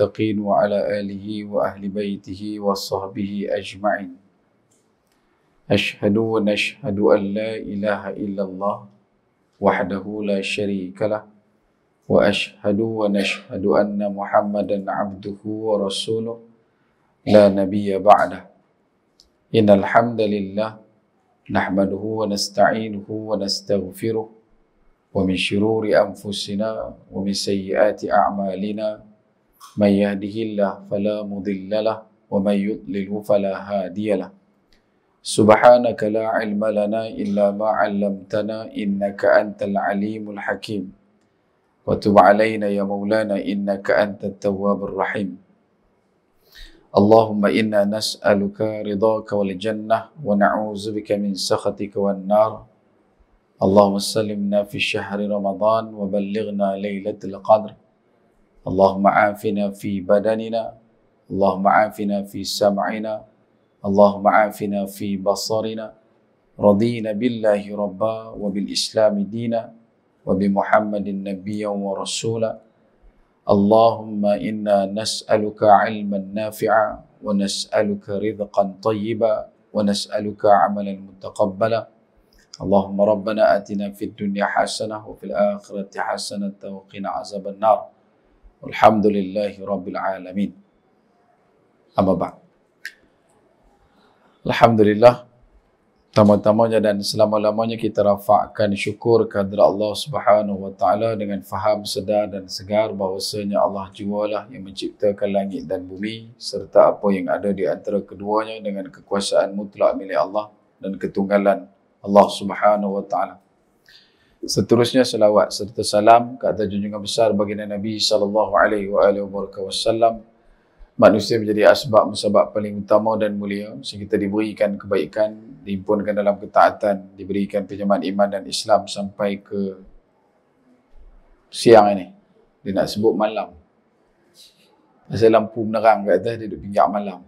المتقين وعلى آله وأهل بيته وصحبه أجمعين أشهد ونشهد أن لا إله إلا الله وحده لا شريك له وأشهد ونشهد أن محمدا عبده ورسوله لا نبي بعده إن الحمد لله نحمده ونستعينه ونستغفره ومن شرور أنفسنا ومن سيئات أعمالنا من يهده الله فلا مضل له ومن يضلل فلا هادي له سبحانك لا علم لنا إلا ما علمتنا إنك أنت العليم الحكيم وتب علينا يا مولانا إنك أنت التواب الرحيم اللهم إنا نسألك رضاك والجنة ونعوذ بك من سخطك والنار اللهم سلمنا في شهر رمضان وبلغنا ليلة القدر اللهم عافنا في بدننا اللهم عافنا في سمعنا اللهم عافنا في بصرنا رضينا بالله ربا وبالإسلام دينا وبمحمد نبيا ورسولا اللهم إنا نسألك علما نافعا ونسألك رزقا طيبا ونسألك عملا متقبلا اللهم ربنا آتنا في الدنيا حسنة وفي الآخرة حسنة وقنا عذاب النار Alhamdulillahi Rabbil Alamin Alhamdulillah Tama-tamanya dan selama-lamanya kita rafakkan syukur kehadirat Allah Subhanahu Wa Taala dengan faham sedar dan segar bahawasanya Allah jualah yang menciptakan langit dan bumi serta apa yang ada di antara keduanya dengan kekuasaan mutlak milik Allah dan ketunggalan Allah Subhanahu Wa Taala. Seterusnya selawat serta salam ke atas junjungan besar baginda Nabi sallallahu alaihi wasallam. Manusia menjadi asbab musabab paling utama dan mulia sehingga kita diberikan kebaikan, diimpunkan dalam ketaatan, diberikan pinjaman iman dan Islam sampai ke siang ini. Dia nak sebut malam. Masa lampu menerang kat atas, dia duduk pinggir malam.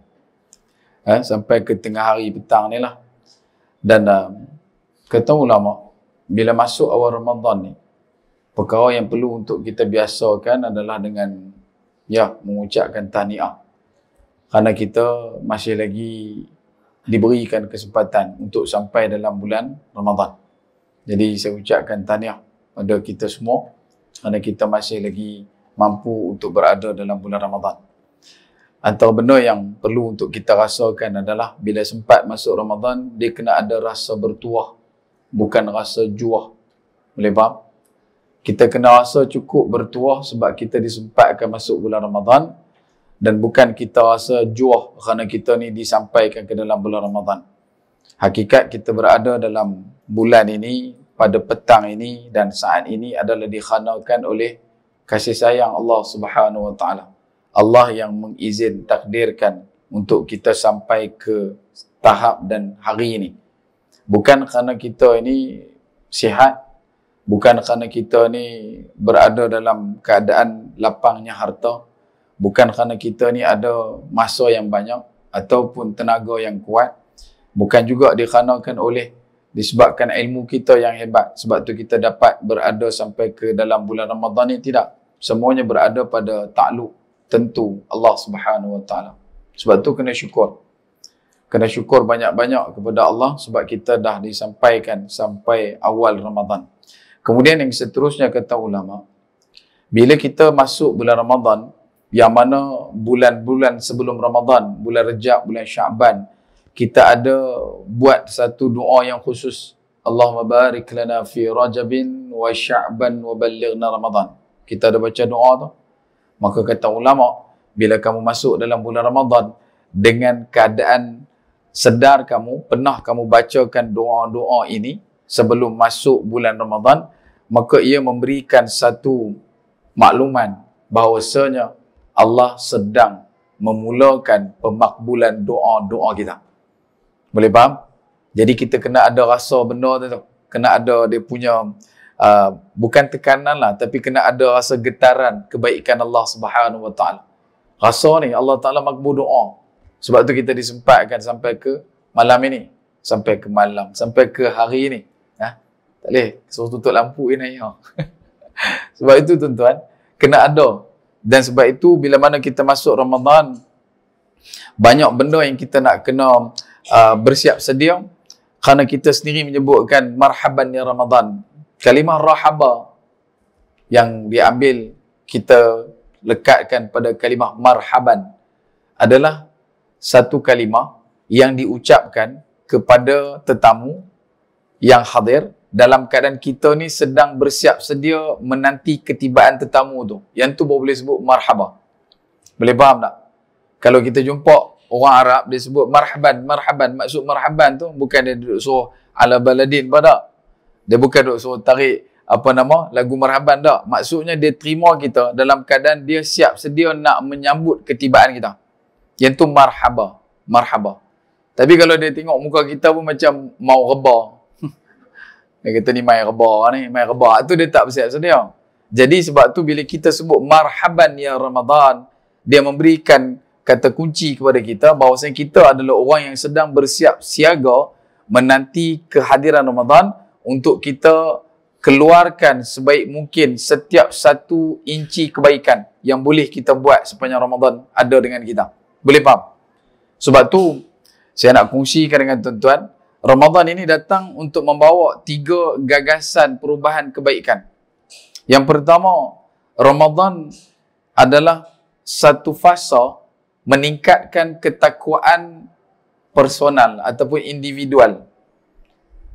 Ha? Sampai ke tengah hari petang ni lah. Dan um, kata ulama' bila masuk awal Ramadan ni perkara yang perlu untuk kita biasakan adalah dengan ya mengucapkan tahniah kerana kita masih lagi diberikan kesempatan untuk sampai dalam bulan Ramadan. Jadi saya ucapkan tahniah pada kita semua kerana kita masih lagi mampu untuk berada dalam bulan Ramadan. Antara benda yang perlu untuk kita rasakan adalah bila sempat masuk Ramadan, dia kena ada rasa bertuah bukan rasa juah. Boleh Kita kena rasa cukup bertuah sebab kita disempatkan masuk bulan Ramadan dan bukan kita rasa juah kerana kita ni disampaikan ke dalam bulan Ramadan. Hakikat kita berada dalam bulan ini, pada petang ini dan saat ini adalah dikhanakan oleh kasih sayang Allah Subhanahu Wa Taala. Allah yang mengizin takdirkan untuk kita sampai ke tahap dan hari ini bukan kerana kita ini sihat bukan kerana kita ini berada dalam keadaan lapangnya harta bukan kerana kita ini ada masa yang banyak ataupun tenaga yang kuat bukan juga dikhanakan oleh disebabkan ilmu kita yang hebat sebab tu kita dapat berada sampai ke dalam bulan Ramadan ni tidak semuanya berada pada takluk tentu Allah Subhanahu Wa Taala sebab tu kena syukur kena syukur banyak-banyak kepada Allah sebab kita dah disampaikan sampai awal Ramadan. Kemudian yang seterusnya kata ulama, bila kita masuk bulan Ramadan, yang mana bulan-bulan sebelum Ramadan, bulan Rejab, bulan Syaban, kita ada buat satu doa yang khusus. Allahumma barik lana fi Rajabin wa Syaban wa ballighna Ramadan. Kita ada baca doa tu. Maka kata ulama, bila kamu masuk dalam bulan Ramadan dengan keadaan sedar kamu, pernah kamu bacakan doa-doa ini sebelum masuk bulan Ramadan, maka ia memberikan satu makluman bahawasanya Allah sedang memulakan pemakbulan doa-doa kita. Boleh faham? Jadi kita kena ada rasa benda tu. Kena ada dia punya uh, bukan tekanan lah tapi kena ada rasa getaran kebaikan Allah Subhanahu Wa Taala. Rasa ni Allah Taala makbul doa. Sebab tu kita disempatkan sampai ke malam ini. Sampai ke malam. Sampai ke hari ini. Ha? Tak boleh. Suruh tutup lampu ini. Ya. sebab itu tuan-tuan, kena ada. Dan sebab itu, bila mana kita masuk Ramadan, banyak benda yang kita nak kena uh, bersiap sedia. Kerana kita sendiri menyebutkan marhaban ya Ramadan. Kalimah rahaba yang diambil kita lekatkan pada kalimah marhaban adalah satu kalimah yang diucapkan kepada tetamu yang hadir dalam keadaan kita ni sedang bersiap sedia menanti ketibaan tetamu tu. Yang tu boleh sebut marhaba. Boleh faham tak? Kalau kita jumpa orang Arab dia sebut marhaban, marhaban. Maksud marhaban tu bukan dia duduk suruh ala baladin pada. Dia bukan duduk suruh tarik apa nama lagu marhaban tak. Maksudnya dia terima kita dalam keadaan dia siap sedia nak menyambut ketibaan kita. Yang tu marhaba. Marhaba. Tapi kalau dia tengok muka kita pun macam mau reba. dia kata ni main reba ni. Main reba. Itu dia tak bersiap sedia. Jadi sebab tu bila kita sebut marhaban ya Ramadan. Dia memberikan kata kunci kepada kita. bahawa kita adalah orang yang sedang bersiap siaga. Menanti kehadiran Ramadan. Untuk kita keluarkan sebaik mungkin setiap satu inci kebaikan yang boleh kita buat sepanjang Ramadan ada dengan kita. Boleh faham? Sebab tu saya nak kongsikan dengan tuan-tuan, Ramadan ini datang untuk membawa tiga gagasan perubahan kebaikan. Yang pertama, Ramadan adalah satu fasa meningkatkan ketakwaan personal ataupun individual.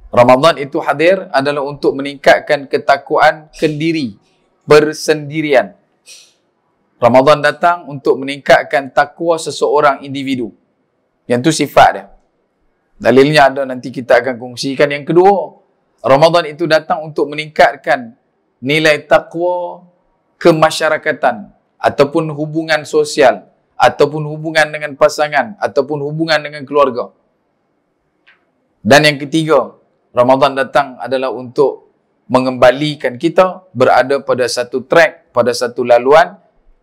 Ramadan itu hadir adalah untuk meningkatkan ketakwaan kendiri, bersendirian. Ramadan datang untuk meningkatkan takwa seseorang individu. Yang tu sifat dia. Dalilnya ada nanti kita akan kongsikan. Yang kedua, Ramadan itu datang untuk meningkatkan nilai takwa kemasyarakatan ataupun hubungan sosial ataupun hubungan dengan pasangan ataupun hubungan dengan keluarga. Dan yang ketiga, Ramadan datang adalah untuk mengembalikan kita berada pada satu trek, pada satu laluan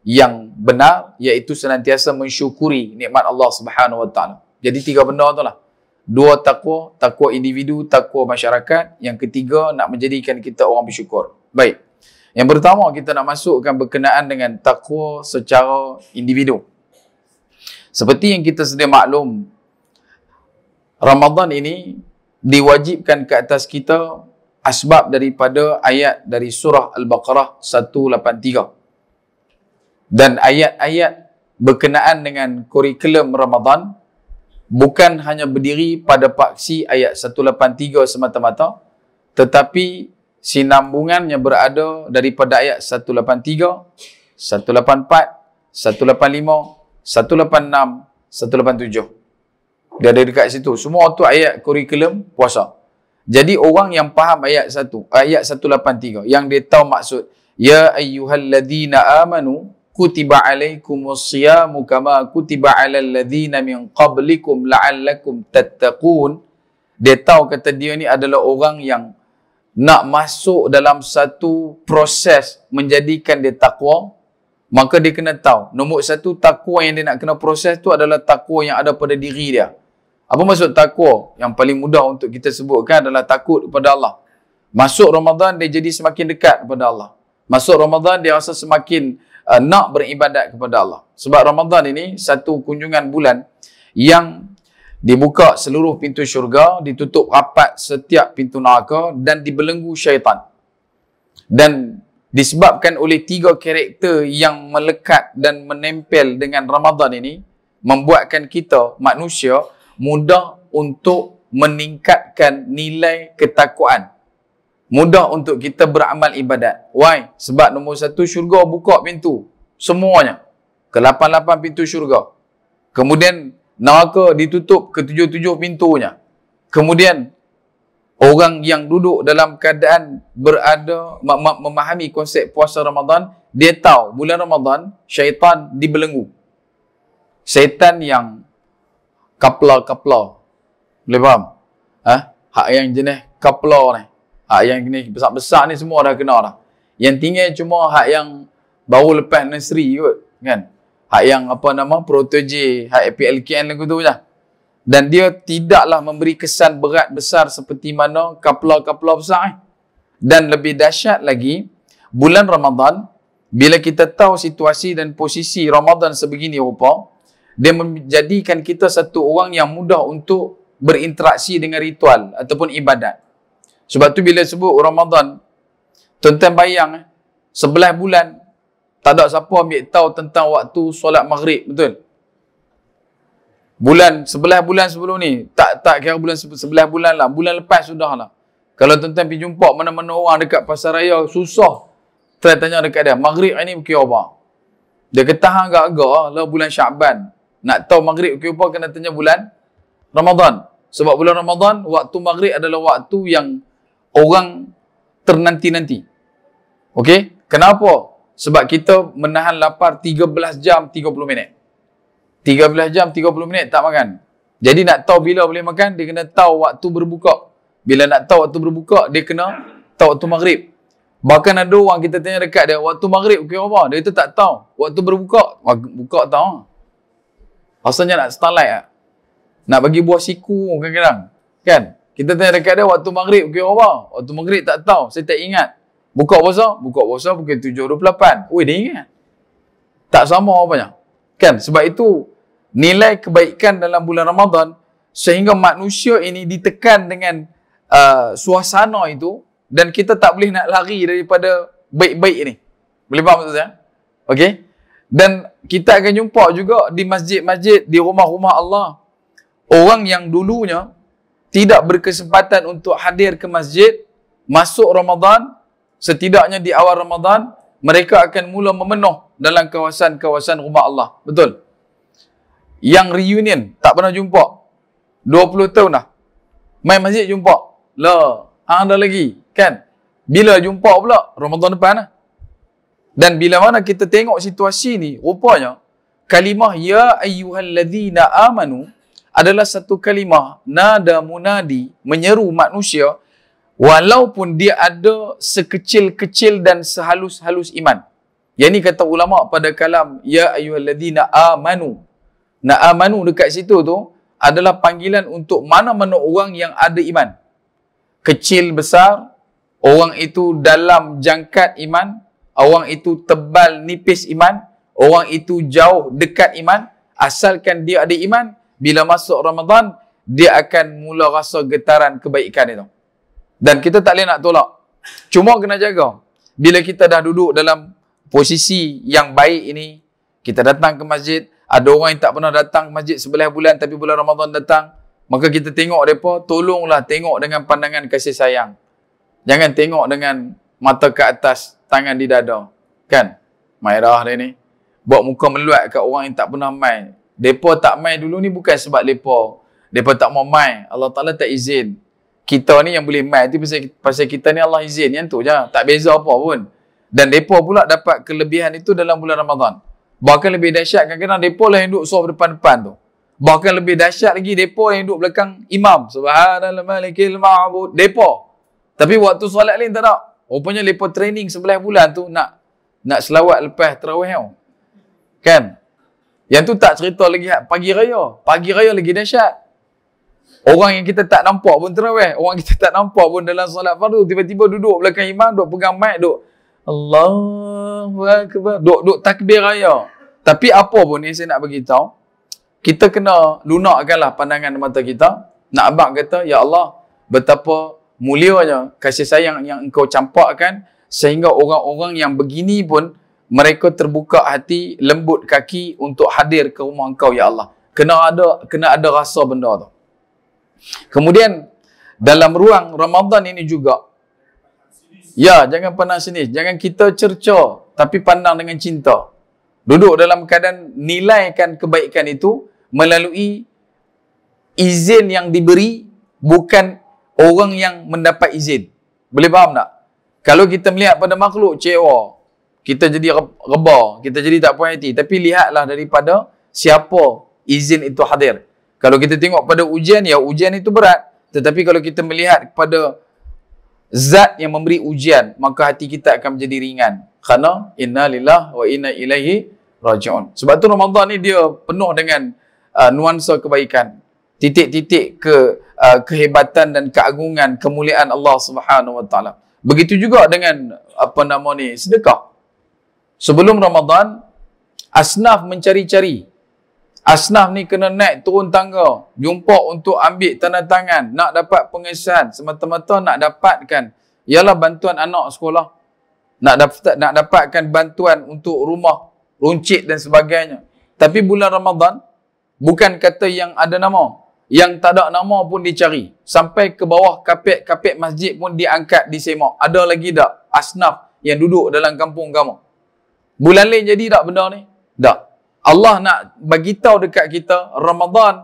yang benar iaitu senantiasa mensyukuri nikmat Allah Subhanahu Wa Taala. Jadi tiga benda tu lah. Dua takwa, takwa individu, takwa masyarakat. Yang ketiga nak menjadikan kita orang bersyukur. Baik. Yang pertama kita nak masukkan berkenaan dengan takwa secara individu. Seperti yang kita sedia maklum, Ramadan ini diwajibkan ke atas kita asbab daripada ayat dari surah Al-Baqarah 183 dan ayat-ayat berkenaan dengan kurikulum Ramadan bukan hanya berdiri pada paksi ayat 183 semata-mata tetapi sinambungannya berada daripada ayat 183 184 185 186 187 dia ada dekat situ. Semua tu ayat kurikulum puasa. Jadi orang yang faham ayat satu, ayat 183 yang dia tahu maksud ya ayyuhalladzina amanu kutiba alaikumus siyamu kama kutiba alal ladhina min qablikum la'allakum tattaqun dia tahu kata dia ni adalah orang yang nak masuk dalam satu proses menjadikan dia takwa maka dia kena tahu nombor satu takwa yang dia nak kena proses tu adalah takwa yang ada pada diri dia apa maksud takwa yang paling mudah untuk kita sebutkan adalah takut kepada Allah masuk Ramadan dia jadi semakin dekat kepada Allah masuk Ramadan dia rasa semakin uh, nak beribadat kepada Allah. Sebab Ramadan ini satu kunjungan bulan yang dibuka seluruh pintu syurga, ditutup rapat setiap pintu neraka dan dibelenggu syaitan. Dan disebabkan oleh tiga karakter yang melekat dan menempel dengan Ramadan ini membuatkan kita manusia mudah untuk meningkatkan nilai ketakwaan mudah untuk kita beramal ibadat. Why? Sebab nombor satu syurga buka pintu semuanya. Ke lapan-lapan pintu syurga. Kemudian neraka ditutup ke tujuh-tujuh pintunya. Kemudian orang yang duduk dalam keadaan berada memahami konsep puasa Ramadan, dia tahu bulan Ramadan syaitan dibelenggu. Syaitan yang kapla-kapla. Boleh faham? Ha? Hak yang jenis kapla ni. Hak yang ni besar-besar ni semua dah kena dah. Yang tinggal cuma hak yang baru lepas nursery kot. Kan? Hak yang apa nama, protege, hak PLKN lagu tu je. Lah. Dan dia tidaklah memberi kesan berat besar seperti mana kapla-kapla besar eh. Dan lebih dahsyat lagi, bulan Ramadan, bila kita tahu situasi dan posisi Ramadan sebegini rupa, dia menjadikan kita satu orang yang mudah untuk berinteraksi dengan ritual ataupun ibadat. Sebab tu bila sebut Ramadan, tuan-tuan bayang, eh, sebelah bulan, tak ada siapa ambil tahu tentang waktu solat maghrib, betul? Bulan, sebelah bulan sebelum ni, tak tak kira bulan sebelah bulan lah, bulan lepas sudah lah. Kalau tuan-tuan pergi jumpa mana-mana orang dekat pasar raya, susah. Terus tanya dekat dia, maghrib ni pergi apa? Dia kata agak-agak ah, lah bulan Syaban. Nak tahu maghrib pergi apa, kena tanya bulan Ramadan. Sebab bulan Ramadan, waktu maghrib adalah waktu yang orang ternanti-nanti. Okey? Kenapa? Sebab kita menahan lapar 13 jam 30 minit. 13 jam 30 minit tak makan. Jadi nak tahu bila boleh makan, dia kena tahu waktu berbuka. Bila nak tahu waktu berbuka, dia kena tahu waktu maghrib. Bahkan ada orang kita tanya dekat dia, waktu maghrib Okay apa? Dia itu tak tahu. Waktu berbuka, buka tahu. Rasanya nak starlight lah. Nak bagi buah siku kadang-kadang. Kan? Kita tanya dekat dia waktu maghrib pukul berapa? Waktu maghrib tak tahu, saya tak ingat. Buka puasa, buka puasa pukul 7.28. Weh dia ingat. Tak sama apa yang. Kan? Sebab itu nilai kebaikan dalam bulan Ramadan sehingga manusia ini ditekan dengan uh, suasana itu dan kita tak boleh nak lari daripada baik-baik ini. Boleh faham maksudnya? saya? Okey. Dan kita akan jumpa juga di masjid-masjid, di rumah-rumah Allah. Orang yang dulunya tidak berkesempatan untuk hadir ke masjid masuk Ramadan setidaknya di awal Ramadan mereka akan mula memenuh dalam kawasan-kawasan rumah Allah betul yang reunion tak pernah jumpa 20 tahun dah main masjid jumpa lah ada lagi kan bila jumpa pula Ramadan depan lah. dan bila mana kita tengok situasi ni rupanya kalimah ya ayyuhallazina amanu adalah satu kalimah nada munadi menyeru manusia walaupun dia ada sekecil-kecil dan sehalus-halus iman. Yang ni kata ulama pada kalam ya ayyuhallazina amanu. Na amanu dekat situ tu adalah panggilan untuk mana-mana orang yang ada iman. Kecil besar, orang itu dalam jangkat iman, orang itu tebal nipis iman, orang itu jauh dekat iman, asalkan dia ada iman, bila masuk Ramadan dia akan mula rasa getaran kebaikan itu. Dan kita tak boleh nak tolak. Cuma kena jaga. Bila kita dah duduk dalam posisi yang baik ini, kita datang ke masjid, ada orang yang tak pernah datang masjid sebelah bulan tapi bulan Ramadan datang, maka kita tengok mereka, tolonglah tengok dengan pandangan kasih sayang. Jangan tengok dengan mata ke atas, tangan di dada. Kan? Mairah dia ni. Buat muka meluat kat orang yang tak pernah main. Depa tak main dulu ni bukan sebab depa. Depa tak mau main. Allah Taala tak izin. Kita ni yang boleh main tu pasal pasal kita ni Allah izin yang tu je. Tak beza apa pun. Dan depa pula dapat kelebihan itu dalam bulan Ramadan. Bahkan lebih dahsyat kadang-kadang depa lah yang duduk suruh depan-depan tu. Bahkan lebih dahsyat lagi depa yang duduk belakang imam. subhanallah malikil ma'bud. Depa. Tapi waktu solat lain tak ada. Rupanya depa training sebelah bulan tu nak nak selawat lepas tarawih kan. Kan? Yang tu tak cerita lagi pagi raya. Pagi raya lagi dahsyat. Orang yang kita tak nampak pun terawih. Eh. Orang kita tak nampak pun dalam solat fardu. Tiba-tiba duduk belakang imam, duduk pegang mic, duduk. Allahu Akbar. Duduk, duduk takbir raya. Tapi apa pun ni saya nak beritahu. Kita kena lunakkanlah pandangan mata kita. Nak abang kata, Ya Allah, betapa mulianya kasih sayang yang engkau campakkan sehingga orang-orang yang begini pun mereka terbuka hati lembut kaki untuk hadir ke rumah engkau ya Allah kena ada kena ada rasa benda tu kemudian dalam ruang Ramadan ini juga ya jangan pandang sini jangan kita cerca tapi pandang dengan cinta duduk dalam keadaan nilaikan kebaikan itu melalui izin yang diberi bukan orang yang mendapat izin boleh faham tak kalau kita melihat pada makhluk cewa kita jadi reba, kita jadi tak puas hati. Tapi lihatlah daripada siapa izin itu hadir. Kalau kita tengok pada ujian, ya ujian itu berat. Tetapi kalau kita melihat kepada zat yang memberi ujian, maka hati kita akan menjadi ringan. Kerana inna lillah wa inna ilaihi raja'un. Sebab tu Ramadan ni dia penuh dengan uh, nuansa kebaikan. Titik-titik ke uh, kehebatan dan keagungan, kemuliaan Allah Subhanahu SWT. Begitu juga dengan apa nama ni, sedekah sebelum Ramadan asnaf mencari-cari asnaf ni kena naik turun tangga jumpa untuk ambil tanda tangan nak dapat pengesahan semata-mata nak dapatkan ialah bantuan anak sekolah nak dapat nak dapatkan bantuan untuk rumah runcit dan sebagainya tapi bulan Ramadan bukan kata yang ada nama yang tak ada nama pun dicari sampai ke bawah kapet-kapet masjid pun diangkat di semak. ada lagi tak asnaf yang duduk dalam kampung kamu Bulan lain jadi tak benda ni? Tak. Allah nak bagi tahu dekat kita Ramadan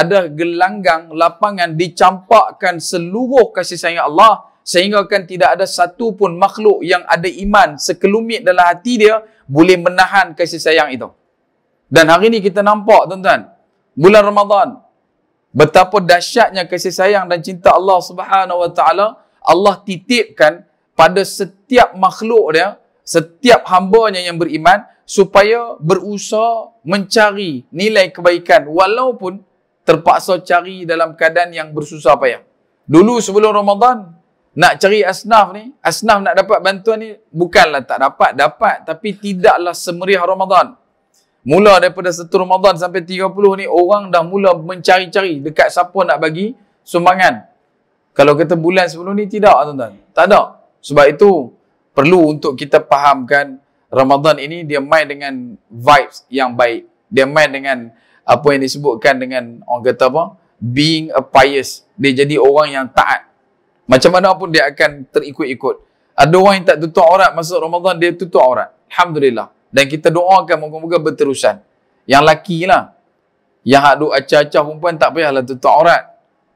ada gelanggang lapangan dicampakkan seluruh kasih sayang Allah sehingga kan tidak ada satu pun makhluk yang ada iman sekelumit dalam hati dia boleh menahan kasih sayang itu. Dan hari ini kita nampak tuan-tuan bulan Ramadan betapa dahsyatnya kasih sayang dan cinta Allah Subhanahu Wa Taala Allah titipkan pada setiap makhluk dia setiap hambanya yang beriman supaya berusaha mencari nilai kebaikan walaupun terpaksa cari dalam keadaan yang bersusah payah. Dulu sebelum Ramadan nak cari asnaf ni, asnaf nak dapat bantuan ni bukanlah tak dapat, dapat tapi tidaklah semeriah Ramadan. Mula daripada satu Ramadan sampai 30 ni orang dah mula mencari-cari dekat siapa nak bagi sumbangan. Kalau kata bulan sebelum ni tidak tuan-tuan. Tak ada. Sebab itu perlu untuk kita fahamkan Ramadan ini dia main dengan vibes yang baik. Dia main dengan apa yang disebutkan dengan orang kata apa? Being a pious. Dia jadi orang yang taat. Macam mana pun dia akan terikut-ikut. Ada orang yang tak tutup aurat masuk Ramadan, dia tutup aurat. Alhamdulillah. Dan kita doakan moga-moga berterusan. Yang laki lah. Yang hak duk acah-acah perempuan tak payahlah tutup aurat.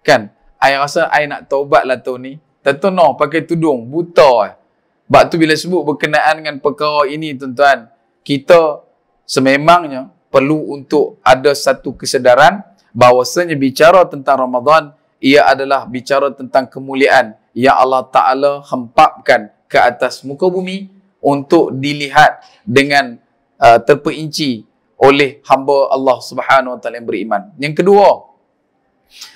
Kan? Saya rasa saya nak taubat lah tahun ni. Tentu no, pakai tudung. Buta Eh. Sebab tu bila sebut berkenaan dengan perkara ini tuan-tuan, kita sememangnya perlu untuk ada satu kesedaran bahawasanya bicara tentang Ramadan ia adalah bicara tentang kemuliaan yang Allah Ta'ala hempapkan ke atas muka bumi untuk dilihat dengan uh, terperinci oleh hamba Allah Subhanahu Wa Taala yang beriman. Yang kedua,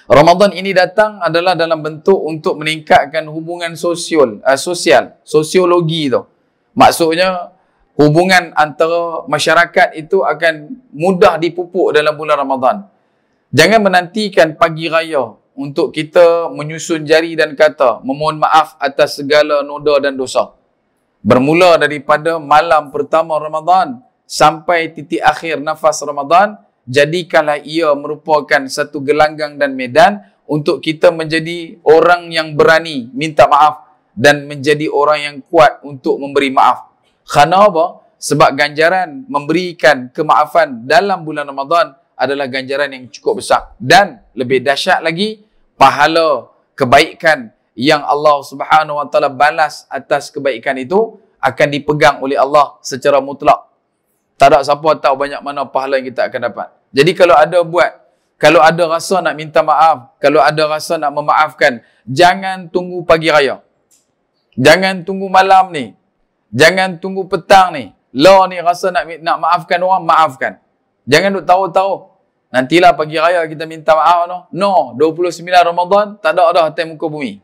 Ramadan ini datang adalah dalam bentuk untuk meningkatkan hubungan sosial, uh, sosial, sosiologi tu. Maksudnya hubungan antara masyarakat itu akan mudah dipupuk dalam bulan Ramadan. Jangan menantikan pagi raya untuk kita menyusun jari dan kata memohon maaf atas segala noda dan dosa. Bermula daripada malam pertama Ramadan sampai titik akhir nafas Ramadan, jadikanlah ia merupakan satu gelanggang dan medan untuk kita menjadi orang yang berani minta maaf dan menjadi orang yang kuat untuk memberi maaf. Kerana apa? Sebab ganjaran memberikan kemaafan dalam bulan Ramadan adalah ganjaran yang cukup besar. Dan lebih dahsyat lagi, pahala kebaikan yang Allah Subhanahu Wa Taala balas atas kebaikan itu akan dipegang oleh Allah secara mutlak. Tak ada siapa tahu banyak mana pahala yang kita akan dapat. Jadi kalau ada buat, kalau ada rasa nak minta maaf, kalau ada rasa nak memaafkan, jangan tunggu pagi raya. Jangan tunggu malam ni. Jangan tunggu petang ni. Law ni rasa nak nak maafkan orang, maafkan. Jangan duk tahu-tahu. Nantilah pagi raya kita minta maaf no. No, 29 Ramadan tak ada dah atas muka bumi.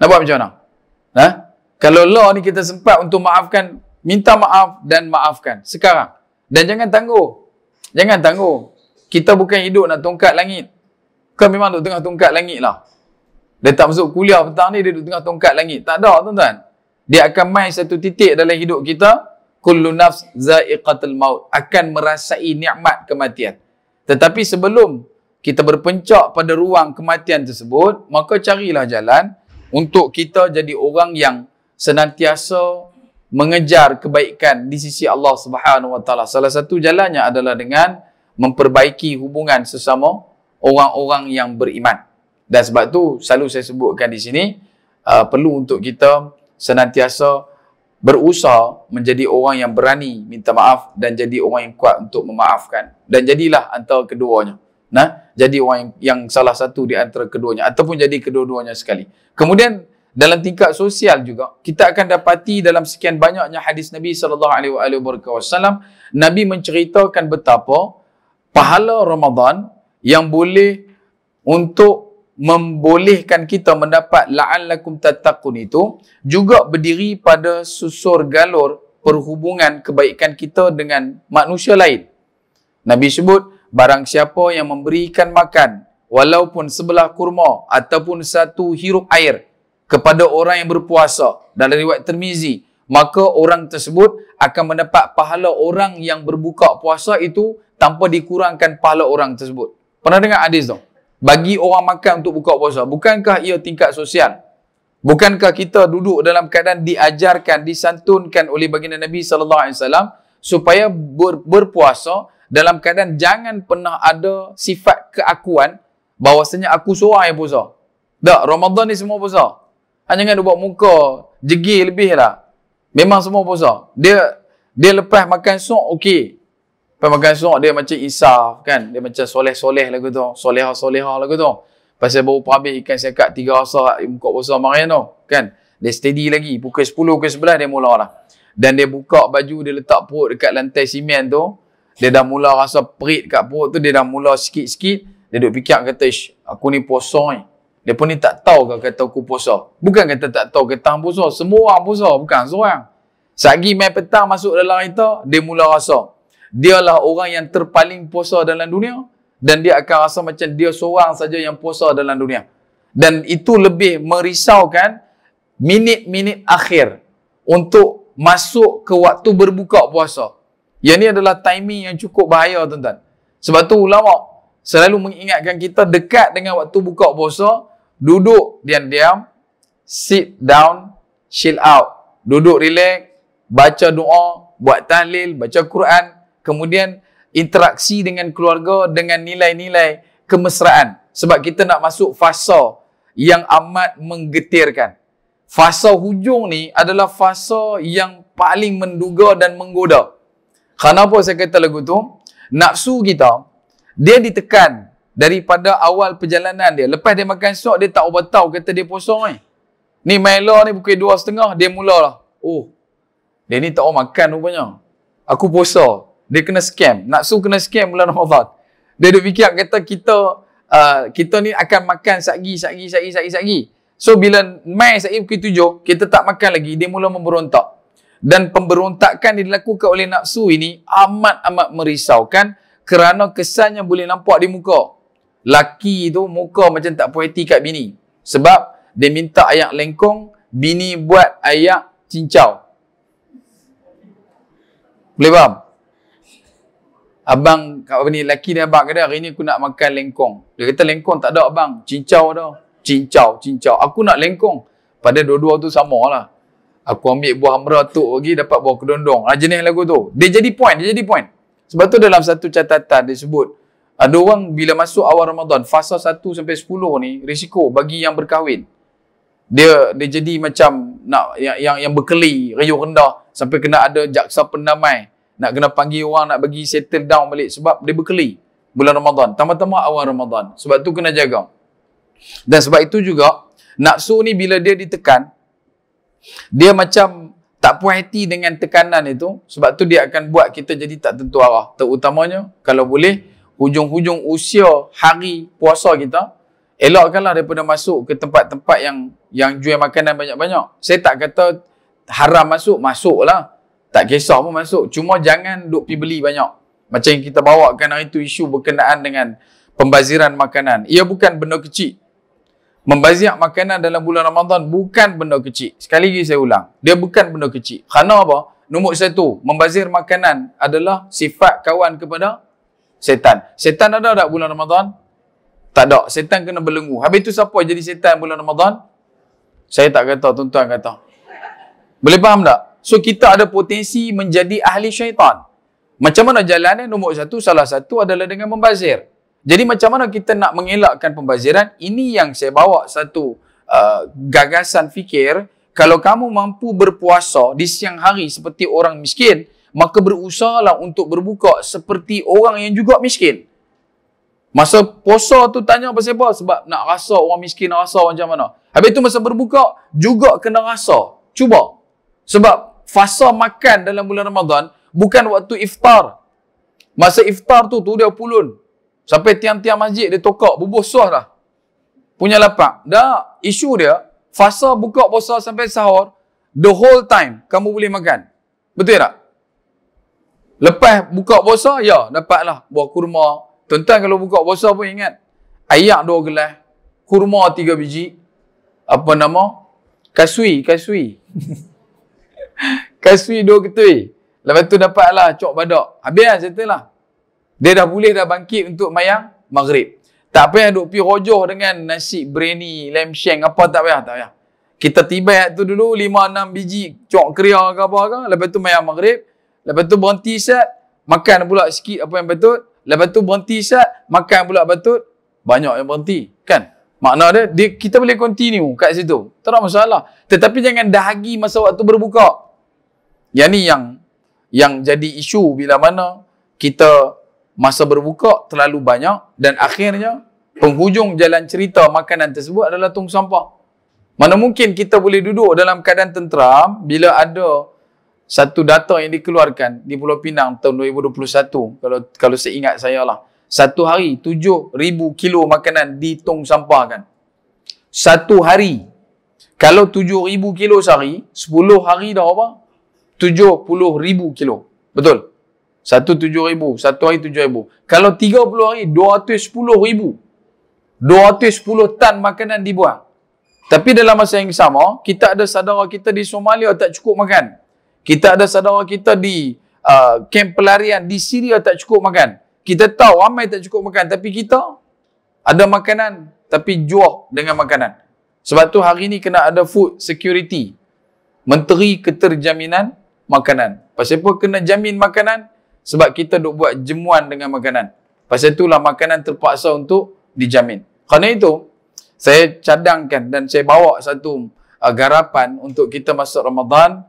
Nak buat macam mana? Ha? Kalau law ni kita sempat untuk maafkan, minta maaf dan maafkan sekarang. Dan jangan tangguh. Jangan tangguh. Kita bukan hidup nak tongkat langit. Kau memang duduk tengah tongkat langit lah. Dia tak masuk kuliah petang ni, dia duduk tengah tongkat langit. Tak ada tuan-tuan. Dia akan main satu titik dalam hidup kita. Kullu nafs za'iqatul maut. Akan merasai nikmat kematian. Tetapi sebelum kita berpencak pada ruang kematian tersebut, maka carilah jalan untuk kita jadi orang yang senantiasa mengejar kebaikan di sisi Allah Subhanahu wa taala. Salah satu jalannya adalah dengan memperbaiki hubungan sesama orang-orang yang beriman. Dan sebab tu selalu saya sebutkan di sini uh, perlu untuk kita senantiasa berusaha menjadi orang yang berani minta maaf dan jadi orang yang kuat untuk memaafkan dan jadilah antara keduanya. Nah, jadi orang yang, salah satu di antara keduanya ataupun jadi kedua-duanya sekali. Kemudian dalam tingkat sosial juga kita akan dapati dalam sekian banyaknya hadis Nabi sallallahu alaihi wasallam Nabi menceritakan betapa pahala Ramadan yang boleh untuk membolehkan kita mendapat la'allakum tattaqun itu juga berdiri pada susur galur perhubungan kebaikan kita dengan manusia lain. Nabi sebut barang siapa yang memberikan makan walaupun sebelah kurma ataupun satu hirup air kepada orang yang berpuasa dalam riwayat Tirmizi maka orang tersebut akan mendapat pahala orang yang berbuka puasa itu tanpa dikurangkan pahala orang tersebut pernah dengar hadis tu bagi orang makan untuk buka puasa bukankah ia tingkat sosial bukankah kita duduk dalam keadaan diajarkan disantunkan oleh baginda Nabi sallallahu alaihi wasallam supaya ber- berpuasa dalam keadaan jangan pernah ada sifat keakuan bahawasanya aku seorang yang puasa tak, Ramadan ni semua puasa jangan dia buat muka jegi lebih lah. Memang semua puasa. Dia dia lepas makan sok, okey. Lepas makan sok, dia macam isaf kan. Dia macam soleh-soleh lagu tu. Soleha-soleha lagu tu. Pasal baru habis ikan sekat tiga asa buka puasa marian tu. Kan? Dia steady lagi. Pukul sepuluh ke sebelah dia mula lah. Dan dia buka baju, dia letak perut dekat lantai simen tu. Dia dah mula rasa perit kat perut tu. Dia dah mula sikit-sikit. Dia duduk fikir kata, aku ni puasa Eh. Mereka ni tak tahu kau kata aku puasa. Bukan kata tak tahu kata aku puasa. Semua orang puasa. Bukan seorang. Sagi main petang masuk dalam kereta, dia mula rasa. Dialah orang yang terpaling puasa dalam dunia. Dan dia akan rasa macam dia seorang saja yang puasa dalam dunia. Dan itu lebih merisaukan minit-minit akhir untuk masuk ke waktu berbuka puasa. Yang ni adalah timing yang cukup bahaya tuan-tuan. Sebab tu ulama' selalu mengingatkan kita dekat dengan waktu buka puasa duduk diam-diam, sit down, chill out. Duduk relax, baca doa, buat tahlil, baca Quran, kemudian interaksi dengan keluarga dengan nilai-nilai kemesraan. Sebab kita nak masuk fasa yang amat menggetirkan. Fasa hujung ni adalah fasa yang paling menduga dan menggoda. Kenapa saya kata lagu tu? Nafsu kita, dia ditekan daripada awal perjalanan dia. Lepas dia makan sok, dia tak ubat tahu kata dia posong eh. Ni Mela ni pukul dua setengah, dia mula lah. Oh, dia ni tak mau makan rupanya. Aku puasa. Dia kena scam. Nak su kena scam bulan Ramadan. Dia duk fikir kata kita uh, kita ni akan makan satgi, satgi, satgi, satgi, satgi. So bila mai satgi pukul tujuh, kita tak makan lagi. Dia mula memberontak. Dan pemberontakan dilakukan oleh nafsu ini amat-amat merisaukan kerana kesannya boleh nampak di muka laki tu muka macam tak puas hati kat bini sebab dia minta ayak lengkong bini buat ayak cincau boleh faham? abang apa ni laki dia abang kata hari ni aku nak makan lengkong dia kata lengkong tak ada abang cincau ada cincau cincau aku nak lengkong pada dua-dua tu sama lah aku ambil buah hamra tu pergi dapat buah kedondong ha, jenis lagu tu dia jadi point dia jadi point sebab tu dalam satu catatan dia sebut ada orang bila masuk awal Ramadan, fasa 1 sampai 10 ni risiko bagi yang berkahwin. Dia dia jadi macam nak yang yang, yang berkeli, riuh rendah sampai kena ada jaksa pendamai nak kena panggil orang nak bagi settle down balik sebab dia berkeli bulan Ramadan. Tama-tama awal Ramadan. Sebab tu kena jaga. Dan sebab itu juga nafsu ni bila dia ditekan dia macam tak puas hati dengan tekanan itu sebab tu dia akan buat kita jadi tak tentu arah terutamanya kalau boleh hujung-hujung usia hari puasa kita, elakkanlah daripada masuk ke tempat-tempat yang yang jual makanan banyak-banyak. Saya tak kata haram masuk, masuklah. Tak kisah pun masuk. Cuma jangan duk pergi beli banyak. Macam yang kita bawakan hari itu isu berkenaan dengan pembaziran makanan. Ia bukan benda kecil. Membaziak makanan dalam bulan Ramadan bukan benda kecil. Sekali lagi saya ulang. Dia bukan benda kecil. Kerana apa? Nombor satu, membazir makanan adalah sifat kawan kepada setan. Setan ada tak bulan Ramadan? Tak ada. Setan kena belenggu. Habis tu siapa jadi setan bulan Ramadan? Saya tak kata, tuan-tuan kata. Boleh faham tak? So kita ada potensi menjadi ahli syaitan. Macam mana jalannya? Nombor satu, salah satu adalah dengan membazir. Jadi macam mana kita nak mengelakkan pembaziran? Ini yang saya bawa satu uh, gagasan fikir. Kalau kamu mampu berpuasa di siang hari seperti orang miskin, maka berusahalah untuk berbuka seperti orang yang juga miskin. Masa puasa tu tanya apa siapa? Sebab nak rasa orang miskin nak rasa macam mana. Habis tu masa berbuka, juga kena rasa. Cuba. Sebab fasa makan dalam bulan Ramadan, bukan waktu iftar. Masa iftar tu, tu dia pulun. Sampai tiang-tiang masjid dia tokak, bubuh suah dah. Punya lapak. Dah, isu dia, fasa buka puasa sampai sahur, the whole time kamu boleh makan. Betul tak? Lepas buka puasa, ya dapatlah buah kurma. Tentang kalau buka puasa pun ingat. Ayak dua gelas. Kurma tiga biji. Apa nama? Kasui, kasui. kasui dua ketui. Lepas tu dapatlah cok badak. Habis lah, settle lah. Dia dah boleh dah bangkit untuk mayang maghrib. Tak payah duk pergi rojoh dengan nasi berani, lem sheng, apa tak payah, tak payah. Kita tiba tu dulu, lima, enam biji cok kriya ke apa ke. Lepas tu mayang maghrib. Lepas tu berhenti sat, makan pula sikit apa yang patut. Lepas tu berhenti sat, makan pula patut. Banyak yang berhenti, kan? Makna dia, dia, kita boleh continue kat situ. Tak ada masalah. Tetapi jangan dahagi masa waktu berbuka. Yang ni yang yang jadi isu bila mana kita masa berbuka terlalu banyak dan akhirnya penghujung jalan cerita makanan tersebut adalah tung sampah. Mana mungkin kita boleh duduk dalam keadaan tenteram bila ada satu data yang dikeluarkan di Pulau Pinang tahun 2021 kalau kalau saya ingat saya lah satu hari 7000 kilo makanan ditong sampahkan satu hari kalau 7000 kilo sehari 10 hari dah apa 70000 kilo betul satu tujuh ribu satu hari tujuh ribu kalau tiga puluh hari dua dua ratus sepuluh ribu ratus sepuluh tan makanan dibuat tapi dalam masa yang sama kita ada saudara kita di Somalia tak cukup makan kita ada saudara kita di uh, kamp pelarian di Syria tak cukup makan. Kita tahu ramai tak cukup makan tapi kita ada makanan tapi jual dengan makanan. Sebab tu hari ni kena ada food security. Menteri Keterjaminan Makanan. Pasal apa kena jamin makanan? Sebab kita duk buat jemuan dengan makanan. Pasal itulah makanan terpaksa untuk dijamin. Kerana itu, saya cadangkan dan saya bawa satu uh, garapan untuk kita masuk Ramadan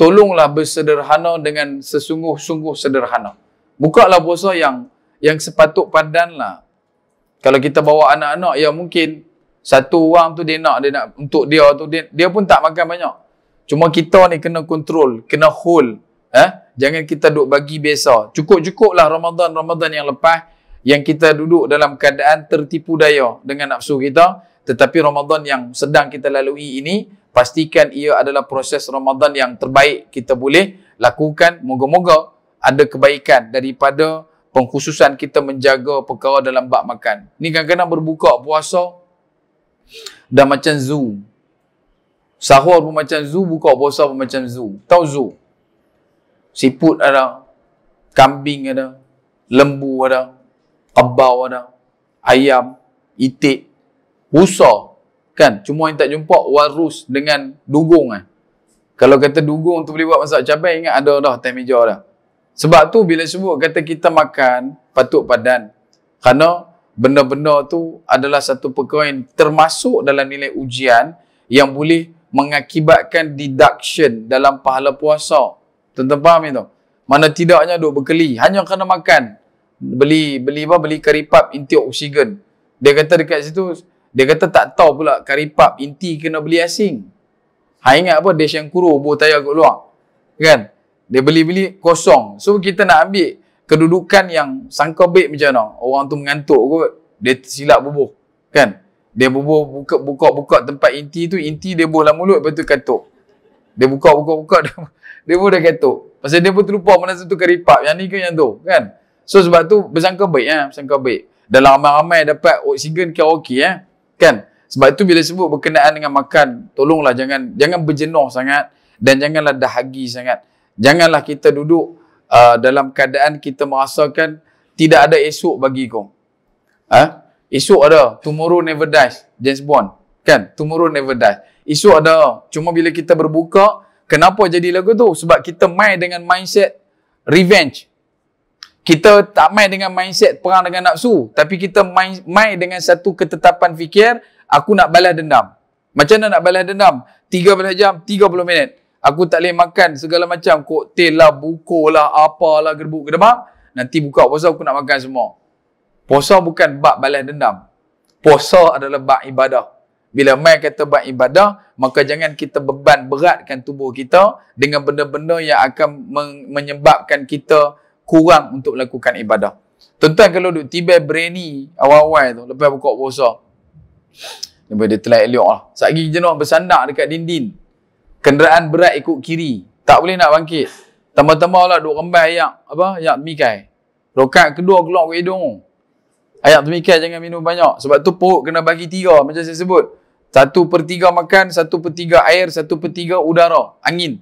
tolonglah bersederhana dengan sesungguh-sungguh sederhana. Bukalah puasa yang yang sepatut lah. Kalau kita bawa anak-anak yang mungkin satu orang tu dia nak dia nak untuk dia tu dia, dia pun tak makan banyak. Cuma kita ni kena kontrol, kena hold. Eh? Jangan kita duk bagi biasa. Cukup-cukuplah Ramadan-Ramadan yang lepas yang kita duduk dalam keadaan tertipu daya dengan nafsu kita. Tetapi Ramadan yang sedang kita lalui ini, pastikan ia adalah proses Ramadan yang terbaik kita boleh lakukan moga-moga ada kebaikan daripada pengkhususan kita menjaga perkara dalam bab makan ni kadang-kadang berbuka puasa dah macam zoo sahur pun macam zoo buka puasa pun macam zoo tau zoo siput ada kambing ada lembu ada kebau ada ayam itik usah Kan? Cuma yang tak jumpa warus dengan dugung eh. Kalau kata dugung tu boleh buat masak cabai, ingat ada dah atas meja dah. Sebab tu bila sebut kata kita makan, patut padan. Kerana benda-benda tu adalah satu perkara yang termasuk dalam nilai ujian yang boleh mengakibatkan deduction dalam pahala puasa. tuan paham faham itu? Mana tidaknya duk berkeli. Hanya kerana makan. Beli beli apa? Beli keripap inti oksigen. Dia kata dekat situ, dia kata tak tahu pula karipap inti kena beli asing. Ha ingat apa dia yang kuru buah tayar kat luar. Kan? Dia beli-beli kosong. So kita nak ambil kedudukan yang sangka baik macam mana. Orang tu mengantuk kot. Dia silap bubuh. Kan? Dia bubuh buka-buka tempat inti tu. Inti dia bubuh dalam mulut lepas tu katuk. Dia buka-buka-buka dia, dia pun dah katuk. Pasal dia pun terlupa mana satu karipap. Yang ni ke yang tu. Kan? So sebab tu bersangka baik. Ya? Bersangka baik. Dalam ramai-ramai dapat oksigen karaoke. Ya? kan sebab itu bila sebut berkenaan dengan makan tolonglah jangan jangan berjenuh sangat dan janganlah dahagi sangat janganlah kita duduk uh, dalam keadaan kita merasakan tidak ada esok bagi kau huh? Ha? esok ada tomorrow never dies James Bond kan tomorrow never dies esok ada cuma bila kita berbuka kenapa jadi lagu tu sebab kita main dengan mindset revenge kita tak main dengan mindset perang dengan nafsu tapi kita main, main dengan satu ketetapan fikir aku nak balas dendam macam mana nak balas dendam 13 jam 30 minit aku tak boleh makan segala macam koktel lah buku lah apalah gerbuk gerbang nanti buka puasa aku nak makan semua puasa bukan bab balas dendam puasa adalah bab ibadah bila mai kata bab ibadah maka jangan kita beban beratkan tubuh kita dengan benda-benda yang akan menyebabkan kita kurang untuk lakukan ibadah. tuan kalau duduk tiba berani awal-awal tu, lepas buka puasa, lepas dia telah elok lah. Sagi jenuh bersandar dekat dinding, kenderaan berat ikut kiri, tak boleh nak bangkit. Tambah-tambah lah duduk rembah ayak, apa, ayak temikai. Rokat kedua keluar ke hidung. Ayak temikai jangan minum banyak. Sebab tu perut kena bagi tiga, macam saya sebut. Satu per tiga makan, satu per tiga air, satu per tiga udara, angin.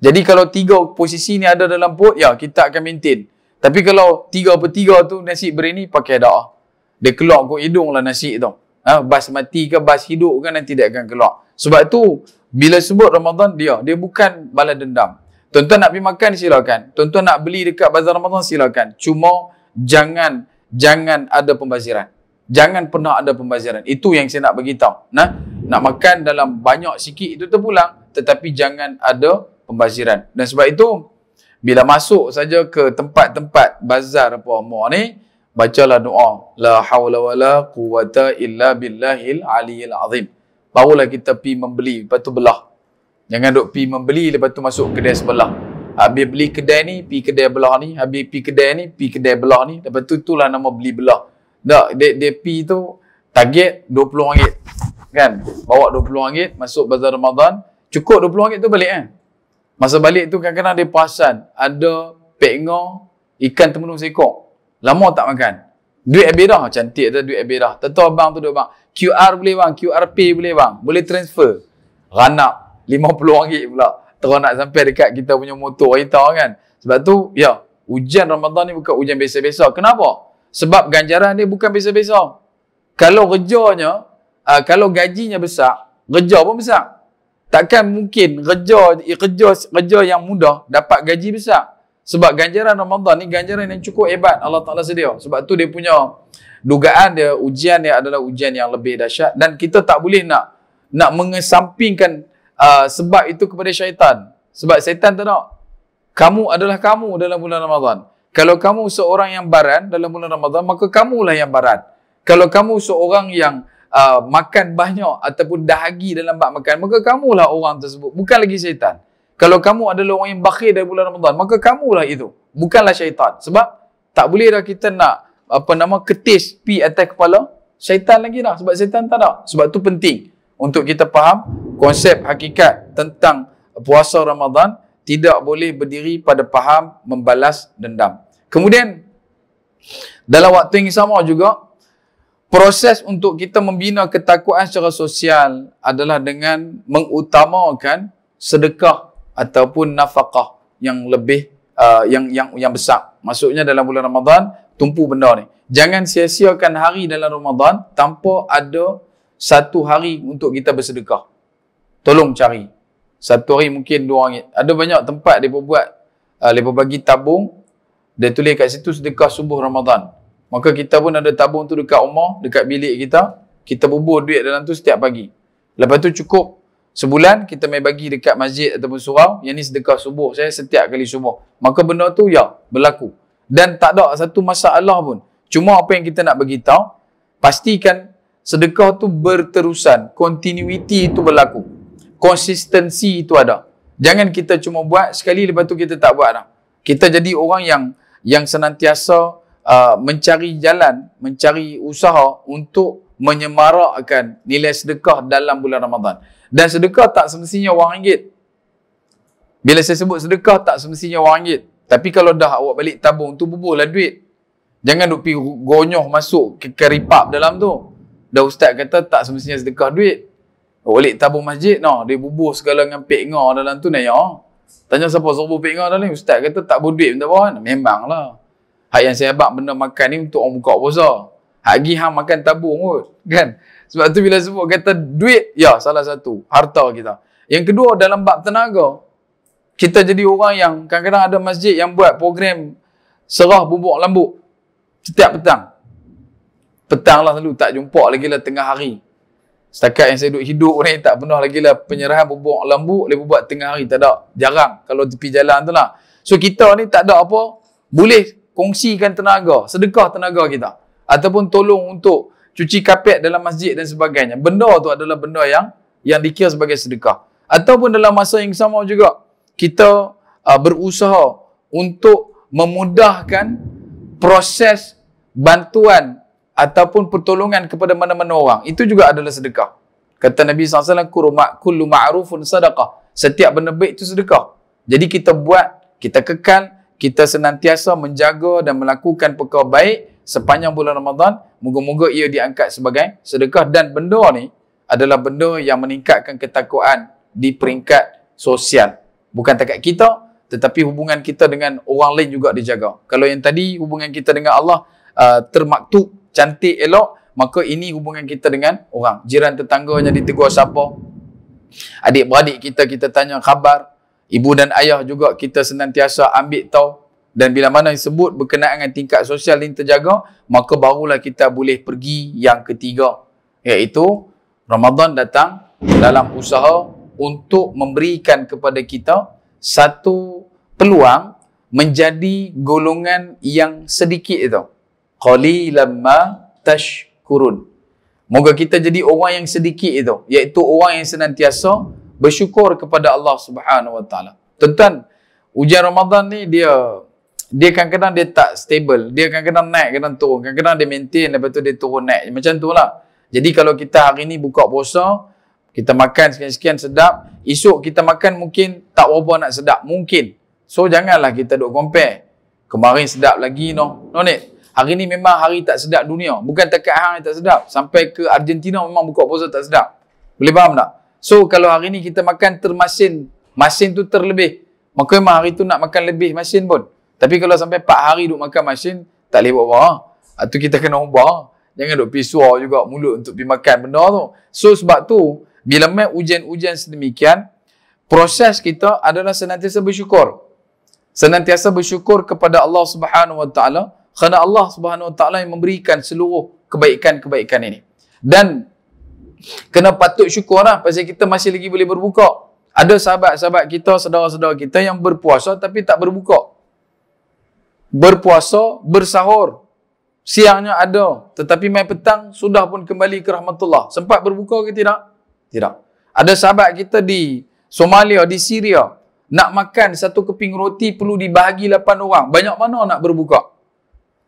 Jadi kalau tiga posisi ni ada dalam perut, ya kita akan maintain. Tapi kalau tiga per tiga tu nasi beri ni pakai doa. Dia keluar kot hidung lah nasi tu. Ha, bas mati ke bas hidup kan nanti dia akan keluar. Sebab tu bila sebut Ramadan dia, dia bukan bala dendam. Tuan-tuan nak pergi makan silakan. Tuan-tuan nak beli dekat bazar Ramadan silakan. Cuma jangan jangan ada pembaziran. Jangan pernah ada pembaziran. Itu yang saya nak bagi Nah, nak makan dalam banyak sikit itu terpulang tetapi jangan ada pembaziran. Dan sebab itu, bila masuk saja ke tempat-tempat bazar apa umur ni, bacalah doa. La hawla wa la quwata illa billahil aliyil azim. Barulah kita pi membeli, lepas tu belah. Jangan duk pi membeli, lepas tu masuk kedai sebelah. Habis beli kedai ni, pi kedai belah ni. Habis pi kedai ni, pi kedai belah ni. Lepas tu, itulah nama beli belah. Tak, dia, dia pi tu, target RM20. Kan? Bawa RM20, masuk bazar Ramadan. Cukup RM20 tu balik kan? Eh? Masa balik tu kadang-kadang dia perasan ada pekno ikan temenung seekor. Lama tak makan. Duit habis cantik tu duit habis dah. Tentu abang tu duk bang. QR boleh bang, QR pay boleh bang. Boleh transfer. Ranak RM50 pula. Terus nak sampai dekat kita punya motor kita kan. Sebab tu ya, hujan Ramadan ni bukan hujan biasa-biasa. Kenapa? Sebab ganjaran dia bukan biasa-biasa. Kalau kerjanya, uh, ah, kalau gajinya besar, kerja pun besar. Takkan mungkin kerja, kerja kerja yang mudah dapat gaji besar. Sebab ganjaran Ramadan ni ganjaran yang cukup hebat Allah Ta'ala sedia. Sebab tu dia punya dugaan dia, ujian dia adalah ujian yang lebih dahsyat. Dan kita tak boleh nak nak mengesampingkan uh, sebab itu kepada syaitan. Sebab syaitan tak nak. Kamu adalah kamu dalam bulan Ramadan. Kalau kamu seorang yang baran dalam bulan Ramadan, maka kamulah yang baran. Kalau kamu seorang yang uh, makan banyak ataupun dahagi dalam bak makan, maka kamulah orang tersebut. Bukan lagi syaitan. Kalau kamu adalah orang yang bakhir dari bulan Ramadan, maka kamulah itu. Bukanlah syaitan. Sebab tak bolehlah kita nak apa nama ketis pi atas kepala syaitan lagi dah. Sebab syaitan tak ada. Sebab tu penting untuk kita faham konsep hakikat tentang puasa Ramadan tidak boleh berdiri pada faham membalas dendam. Kemudian dalam waktu yang sama juga proses untuk kita membina ketakwaan secara sosial adalah dengan mengutamakan sedekah ataupun nafkah yang lebih uh, yang yang yang besar. Maksudnya dalam bulan Ramadan tumpu benda ni. Jangan sia-siakan hari dalam Ramadan tanpa ada satu hari untuk kita bersedekah. Tolong cari. Satu hari mungkin dua ringgit. Ada banyak tempat dia buat. Uh, dia bagi tabung. Dia tulis kat situ sedekah subuh Ramadan. Maka kita pun ada tabung tu dekat rumah, dekat bilik kita. Kita bubur duit dalam tu setiap pagi. Lepas tu cukup sebulan kita mai bagi dekat masjid ataupun surau. Yang ni sedekah subuh saya setiap kali subuh. Maka benda tu ya, berlaku. Dan tak ada satu masalah pun. Cuma apa yang kita nak beritahu, pastikan sedekah tu berterusan. Continuity itu berlaku. Konsistensi itu ada. Jangan kita cuma buat sekali lepas tu kita tak buat dah. Kita jadi orang yang yang senantiasa Uh, mencari jalan, mencari usaha untuk menyemarakkan nilai sedekah dalam bulan Ramadan. Dan sedekah tak semestinya wang ringgit. Bila saya sebut sedekah tak semestinya wang ringgit. Tapi kalau dah awak balik tabung tu bubuhlah duit. Jangan duk pi gonyoh masuk ke keripap dalam tu. Dah ustaz kata tak semestinya sedekah duit. Awak balik tabung masjid noh, dia bubuh segala dengan pekngah dalam tu naya. Tanya siapa suruh pekngah dalam ni? Ustaz kata tak boleh. duit minta apa kan? Memanglah. Hak yang saya abang benda makan ni untuk orang buka puasa. Hak lagi hang makan tabung pun. Kan? Sebab tu bila sebut kata duit, ya salah satu. Harta kita. Yang kedua dalam bab tenaga, kita jadi orang yang kadang-kadang ada masjid yang buat program serah bubuk lambuk setiap petang. Petang lah selalu tak jumpa lagi lah tengah hari. Setakat yang saya duduk hidup ni tak pernah lagi lah penyerahan bubuk lambuk boleh buat tengah hari. Tak ada. Jarang kalau tepi jalan tu lah. So kita ni tak ada apa. Boleh kongsikan tenaga, sedekah tenaga kita ataupun tolong untuk cuci kapek dalam masjid dan sebagainya. Benda tu adalah benda yang yang dikira sebagai sedekah. Ataupun dalam masa yang sama juga kita uh, berusaha untuk memudahkan proses bantuan ataupun pertolongan kepada mana-mana orang. Itu juga adalah sedekah. Kata Nabi SAW, Kurumak kullu ma'rufun sadaqah. Setiap benda baik itu sedekah. Jadi kita buat, kita kekal, kita senantiasa menjaga dan melakukan perkara baik sepanjang bulan Ramadan, moga-moga ia diangkat sebagai sedekah dan benda ni adalah benda yang meningkatkan ketakwaan di peringkat sosial. Bukan takat kita, tetapi hubungan kita dengan orang lain juga dijaga. Kalau yang tadi hubungan kita dengan Allah uh, termaktub, cantik, elok, maka ini hubungan kita dengan orang. Jiran tetangga yang ditegur siapa? Adik-beradik kita, kita tanya khabar ibu dan ayah juga kita senantiasa ambil tahu dan bila mana disebut berkenaan dengan tingkat sosial yang terjaga maka barulah kita boleh pergi yang ketiga iaitu Ramadan datang dalam usaha untuk memberikan kepada kita satu peluang menjadi golongan yang sedikit itu qalilam ma tashkurun moga kita jadi orang yang sedikit itu iaitu orang yang senantiasa bersyukur kepada Allah Subhanahu Wa Taala. tuan ujian Ramadan ni dia dia kadang-kadang dia tak stable. Dia kadang-kadang naik, kadang turun. Kadang-kadang dia maintain, lepas tu dia turun naik. Macam tu lah. Jadi kalau kita hari ni buka puasa, kita makan sekian-sekian sedap, esok kita makan mungkin tak berapa nak sedap. Mungkin. So janganlah kita duk compare. Kemarin sedap lagi no. No ni. Hari ni memang hari tak sedap dunia. Bukan takat hari tak sedap. Sampai ke Argentina memang buka puasa tak sedap. Boleh faham tak? So kalau hari ni kita makan termasin, masin tu terlebih. Maka memang hari tu nak makan lebih masin pun. Tapi kalau sampai 4 hari duk makan masin, tak boleh buat apa. Ah, Itu kita kena ubah. Jangan duk pergi suar juga mulut untuk pergi makan benda tu. So sebab tu, bila main ujian-ujian sedemikian, proses kita adalah senantiasa bersyukur. Senantiasa bersyukur kepada Allah Subhanahu Wa Taala kerana Allah Subhanahu Wa Taala yang memberikan seluruh kebaikan-kebaikan ini. Dan kena patut syukur lah pasal kita masih lagi boleh berbuka ada sahabat-sahabat kita, saudara-saudara kita yang berpuasa tapi tak berbuka berpuasa, bersahur siangnya ada tetapi main petang sudah pun kembali ke rahmatullah sempat berbuka ke tidak? tidak ada sahabat kita di Somalia, di Syria nak makan satu keping roti perlu dibahagi lapan orang banyak mana nak berbuka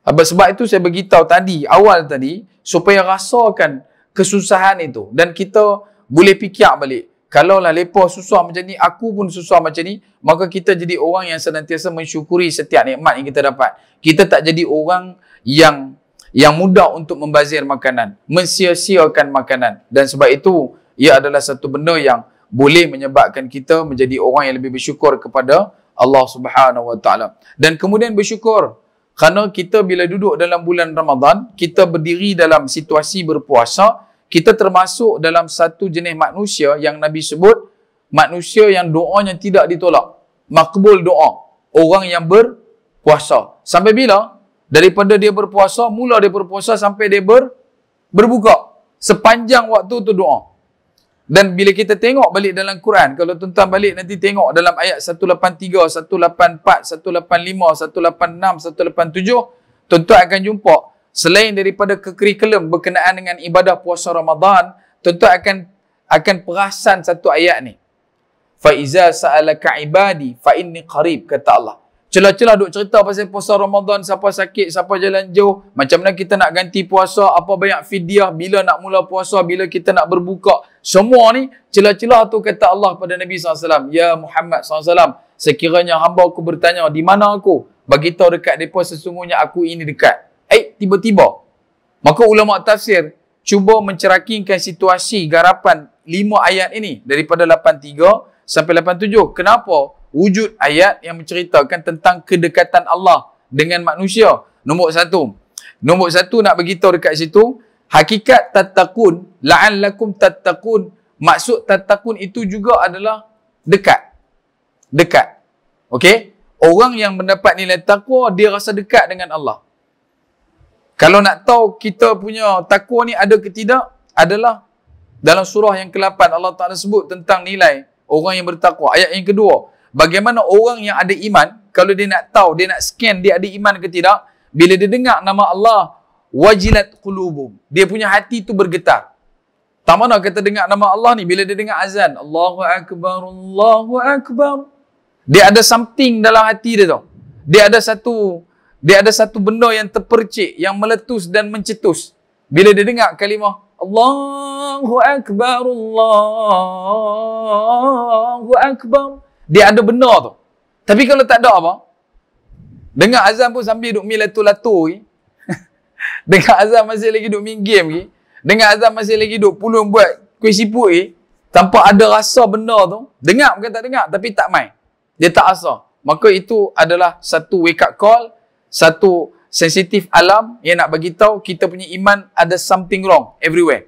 sebab itu saya beritahu tadi, awal tadi supaya rasakan kesusahan itu dan kita boleh fikir balik kalaulah lepas susah macam ni aku pun susah macam ni maka kita jadi orang yang senantiasa mensyukuri setiap nikmat yang kita dapat kita tak jadi orang yang yang mudah untuk membazir makanan mensia-siakan makanan dan sebab itu ia adalah satu benda yang boleh menyebabkan kita menjadi orang yang lebih bersyukur kepada Allah Subhanahu Wa Taala dan kemudian bersyukur kerana kita bila duduk dalam bulan Ramadan, kita berdiri dalam situasi berpuasa, kita termasuk dalam satu jenis manusia yang Nabi sebut, manusia yang doanya tidak ditolak. Makbul doa. Orang yang berpuasa. Sampai bila? Daripada dia berpuasa, mula dia berpuasa sampai dia ber, berbuka. Sepanjang waktu tu doa. Dan bila kita tengok balik dalam Quran, kalau tuan-tuan balik nanti tengok dalam ayat 183, 184, 185, 186, 187, tentu akan jumpa selain daripada kekerikulum berkenaan dengan ibadah puasa Ramadan, tentu akan akan perasan satu ayat ni. Fa iza ibadi fa inni qarib kata Allah celah-celah duk cerita pasal puasa Ramadan, siapa sakit, siapa jalan jauh, macam mana kita nak ganti puasa, apa banyak fidyah, bila nak mula puasa, bila kita nak berbuka. Semua ni celah-celah tu kata Allah pada Nabi SAW. Ya Muhammad SAW, sekiranya hamba aku bertanya, di mana aku? Beritahu dekat mereka sesungguhnya aku ini dekat. Eh, tiba-tiba. Maka ulama tafsir cuba mencerakinkan situasi garapan lima ayat ini daripada 83 sampai 87. Kenapa? wujud ayat yang menceritakan tentang kedekatan Allah dengan manusia. Nombor satu. Nombor satu nak beritahu dekat situ, hakikat tatakun, la'allakum tatakun, maksud tatakun itu juga adalah dekat. Dekat. Okey? Orang yang mendapat nilai takwa, dia rasa dekat dengan Allah. Kalau nak tahu kita punya takwa ni ada ke tidak, adalah dalam surah yang ke-8 Allah Ta'ala sebut tentang nilai orang yang bertakwa. Ayat yang kedua, Bagaimana orang yang ada iman, kalau dia nak tahu, dia nak scan dia ada iman ke tidak, bila dia dengar nama Allah, wajilat kulubum, Dia punya hati itu bergetar. Tak mana kita dengar nama Allah ni, bila dia dengar azan, Allahu Akbar, Allahu Akbar. Dia ada something dalam hati dia tu. Dia ada satu, dia ada satu benda yang terpercik, yang meletus dan mencetus. Bila dia dengar kalimah, Allahu Akbar, Allahu Akbar dia ada benar tu. Tapi kalau tak ada apa? Dengar azan pun sambil duk mi latu-latu ni. Dengar azan masih lagi duk main game ni. Dengar azan masih lagi duk pulun buat kuih siput ni. Tanpa ada rasa benar tu. Dengar bukan tak dengar. Tapi tak main. Dia tak rasa. Maka itu adalah satu wake up call. Satu sensitif alam yang nak bagi tahu kita punya iman ada something wrong everywhere.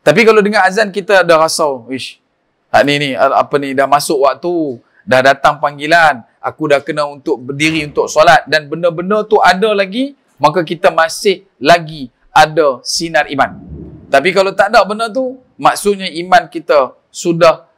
Tapi kalau dengar azan kita ada rasa, wish. Hak ni ni apa ni dah masuk waktu dah datang panggilan, aku dah kena untuk berdiri untuk solat dan benda-benda tu ada lagi, maka kita masih lagi ada sinar iman. Tapi kalau tak ada benda tu, maksudnya iman kita sudah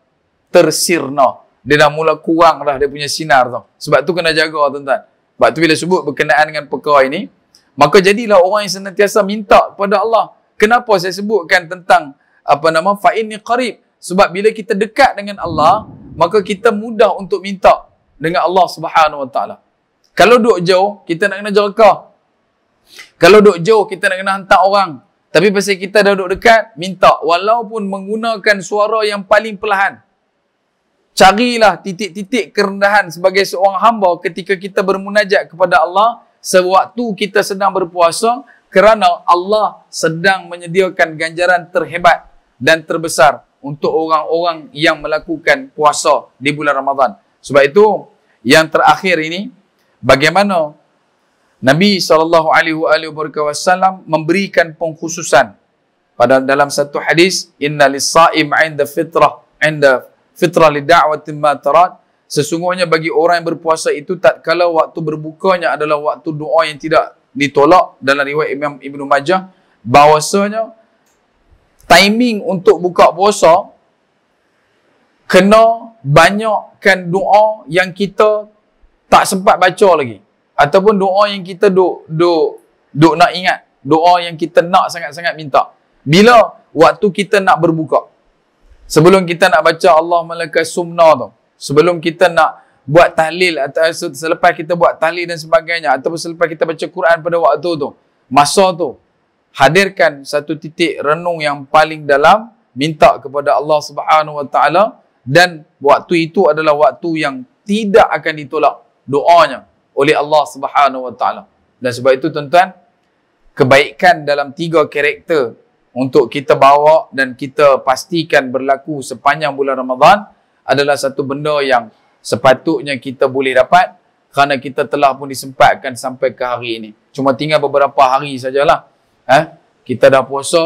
tersirna. Dia dah mula kurang dah dia punya sinar tu. Sebab tu kena jaga tuan-tuan. Sebab tu bila sebut berkenaan dengan perkara ini, maka jadilah orang yang senantiasa minta kepada Allah. Kenapa saya sebutkan tentang apa nama fa'in ni qarib? Sebab bila kita dekat dengan Allah, maka kita mudah untuk minta dengan Allah Subhanahu Wa Taala. Kalau duduk jauh, kita nak kena jerka. Kalau duduk jauh, kita nak kena hantar orang. Tapi pasal kita dah duduk dekat, minta. Walaupun menggunakan suara yang paling perlahan. Carilah titik-titik kerendahan sebagai seorang hamba ketika kita bermunajat kepada Allah sewaktu kita sedang berpuasa kerana Allah sedang menyediakan ganjaran terhebat dan terbesar untuk orang-orang yang melakukan puasa di bulan Ramadan. Sebab itu yang terakhir ini bagaimana Nabi saw memberikan pengkhususan pada dalam satu hadis inna lis-sa'im 'inda fitrah 'inda fitrah lid'awati ma sesungguhnya bagi orang yang berpuasa itu tak kala waktu berbukanya adalah waktu doa yang tidak ditolak dalam riwayat Imam Ibnu Majah bahwasanya timing untuk buka puasa kena banyakkan doa yang kita tak sempat baca lagi ataupun doa yang kita duk duk duk nak ingat doa yang kita nak sangat-sangat minta bila waktu kita nak berbuka sebelum kita nak baca Allah malaikat sumna tu sebelum kita nak buat tahlil atau selepas kita buat tahlil dan sebagainya ataupun selepas kita baca Quran pada waktu tu masa tu hadirkan satu titik renung yang paling dalam minta kepada Allah Subhanahu Wa Taala dan waktu itu adalah waktu yang tidak akan ditolak doanya oleh Allah Subhanahu Wa Taala dan sebab itu tuan-tuan kebaikan dalam tiga karakter untuk kita bawa dan kita pastikan berlaku sepanjang bulan Ramadan adalah satu benda yang sepatutnya kita boleh dapat kerana kita telah pun disempatkan sampai ke hari ini. Cuma tinggal beberapa hari sajalah. Eh? Kita dah puasa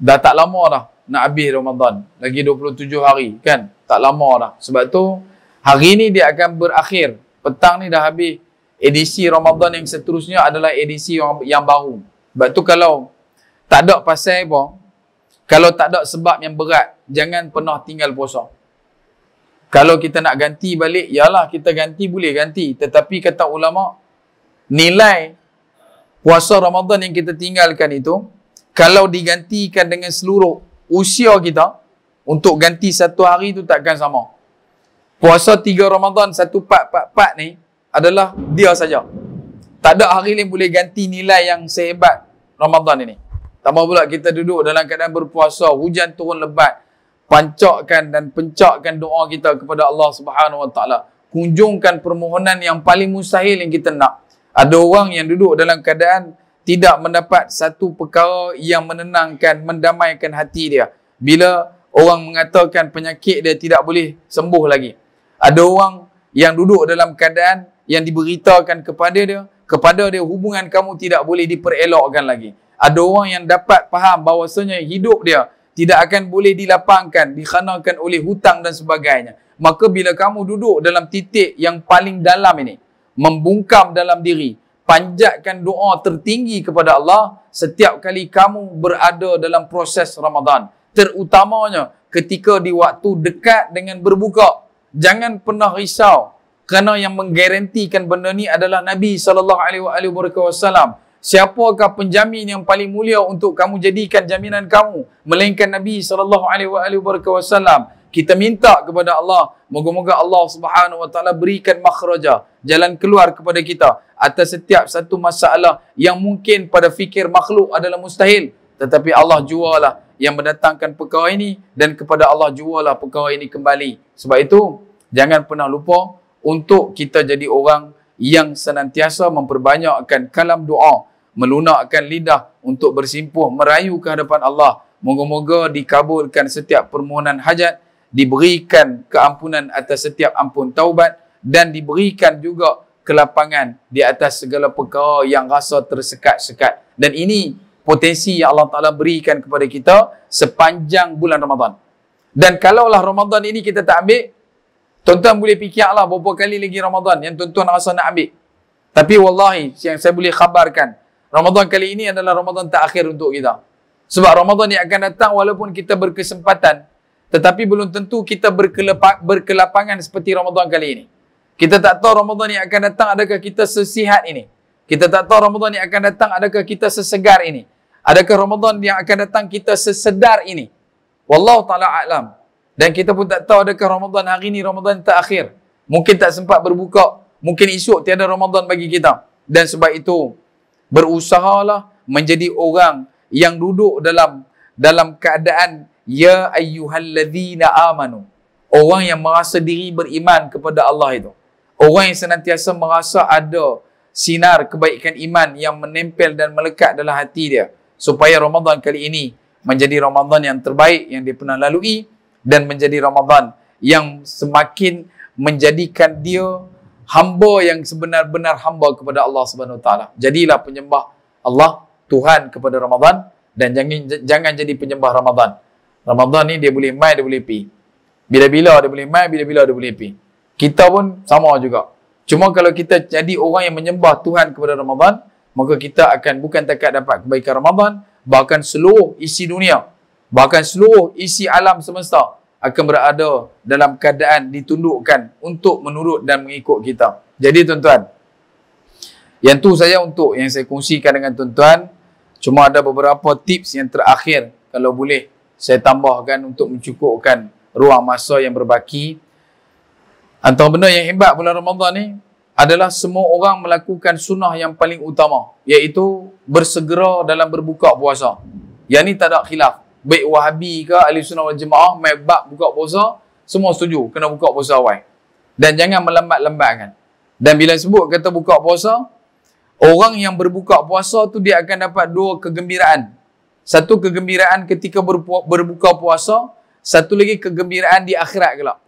dah tak lama dah nak habis Ramadan. Lagi 27 hari kan? Tak lama dah. Sebab tu hari ni dia akan berakhir. Petang ni dah habis. Edisi Ramadan yang seterusnya adalah edisi yang, yang baru. Sebab tu kalau tak ada pasal apa, kalau tak ada sebab yang berat, jangan pernah tinggal puasa. Kalau kita nak ganti balik, ialah kita ganti boleh ganti. Tetapi kata ulama, nilai puasa Ramadan yang kita tinggalkan itu kalau digantikan dengan seluruh usia kita untuk ganti satu hari itu takkan sama. Puasa tiga Ramadan satu pak pak pak ni adalah dia saja. Tak ada hari lain boleh ganti nilai yang sehebat Ramadan ini. Tambah pula kita duduk dalam keadaan berpuasa, hujan turun lebat, pancakkan dan pencakkan doa kita kepada Allah Subhanahu Wa Taala. Kunjungkan permohonan yang paling mustahil yang kita nak ada orang yang duduk dalam keadaan tidak mendapat satu perkara yang menenangkan, mendamaikan hati dia. Bila orang mengatakan penyakit dia tidak boleh sembuh lagi. Ada orang yang duduk dalam keadaan yang diberitakan kepada dia, kepada dia hubungan kamu tidak boleh diperelokkan lagi. Ada orang yang dapat faham bahawasanya hidup dia tidak akan boleh dilapangkan, dikhanakan oleh hutang dan sebagainya. Maka bila kamu duduk dalam titik yang paling dalam ini, membungkam dalam diri panjatkan doa tertinggi kepada Allah setiap kali kamu berada dalam proses Ramadan terutamanya ketika di waktu dekat dengan berbuka jangan pernah risau kerana yang menggarantikan benda ni adalah Nabi sallallahu alaihi wasallam siapakah penjamin yang paling mulia untuk kamu jadikan jaminan kamu melainkan Nabi sallallahu alaihi wasallam kita minta kepada Allah moga-moga Allah Subhanahu wa taala berikan makhraja jalan keluar kepada kita atas setiap satu masalah yang mungkin pada fikir makhluk adalah mustahil tetapi Allah jualah yang mendatangkan perkara ini dan kepada Allah jualah perkara ini kembali sebab itu jangan pernah lupa untuk kita jadi orang yang senantiasa memperbanyakkan kalam doa melunakkan lidah untuk bersimpuh merayu ke hadapan Allah moga-moga dikabulkan setiap permohonan hajat diberikan keampunan atas setiap ampun taubat dan diberikan juga kelapangan di atas segala perkara yang rasa tersekat-sekat dan ini potensi yang Allah Taala berikan kepada kita sepanjang bulan Ramadan. Dan kalaulah Ramadan ini kita tak ambil, tuan-tuan boleh fikirlah berapa kali lagi Ramadan yang tuan-tuan rasa nak ambil. Tapi wallahi yang saya boleh khabarkan, Ramadan kali ini adalah Ramadan terakhir untuk kita. Sebab Ramadan ini akan datang walaupun kita berkesempatan tetapi belum tentu kita berkelapangan seperti Ramadan kali ini. Kita tak tahu Ramadan yang akan datang adakah kita sesihat ini. Kita tak tahu Ramadan yang akan datang adakah kita sesegar ini. Adakah Ramadan yang akan datang kita sesedar ini. Wallahu ta'ala a'lam. Dan kita pun tak tahu adakah Ramadan hari ini Ramadan terakhir. Mungkin tak sempat berbuka. Mungkin esok tiada Ramadan bagi kita. Dan sebab itu, berusahalah menjadi orang yang duduk dalam dalam keadaan Ya ayyuhalladzina amanu. Orang yang merasa diri beriman kepada Allah itu. Orang yang senantiasa merasa ada sinar kebaikan iman yang menempel dan melekat dalam hati dia. Supaya Ramadan kali ini menjadi Ramadan yang terbaik yang dia pernah lalui dan menjadi Ramadan yang semakin menjadikan dia hamba yang sebenar-benar hamba kepada Allah Subhanahu taala. Jadilah penyembah Allah Tuhan kepada Ramadan dan jangan jangan jadi penyembah Ramadan. Ramadhan ni dia boleh mai dia boleh pi. Bila-bila dia boleh mai, bila-bila dia boleh pi. Kita pun sama juga. Cuma kalau kita jadi orang yang menyembah Tuhan kepada Ramadhan, maka kita akan bukan takat dapat kebaikan ramadhan, bahkan seluruh isi dunia, bahkan seluruh isi alam semesta akan berada dalam keadaan ditundukkan untuk menurut dan mengikut kita. Jadi tuan-tuan, yang tu saya untuk yang saya kongsikan dengan tuan-tuan, cuma ada beberapa tips yang terakhir kalau boleh saya tambahkan untuk mencukupkan ruang masa yang berbaki. Antara benda yang hebat bulan Ramadhan ni adalah semua orang melakukan sunnah yang paling utama iaitu bersegera dalam berbuka puasa. Yang ni tak ada khilaf. Baik wahabi ke ahli sunnah wal jemaah mebab buka puasa, semua setuju kena buka puasa awal. Dan jangan melambat-lambatkan. Dan bila sebut kata buka puasa, orang yang berbuka puasa tu dia akan dapat dua kegembiraan satu kegembiraan ketika berbuka puasa, satu lagi kegembiraan di akhirat kelak.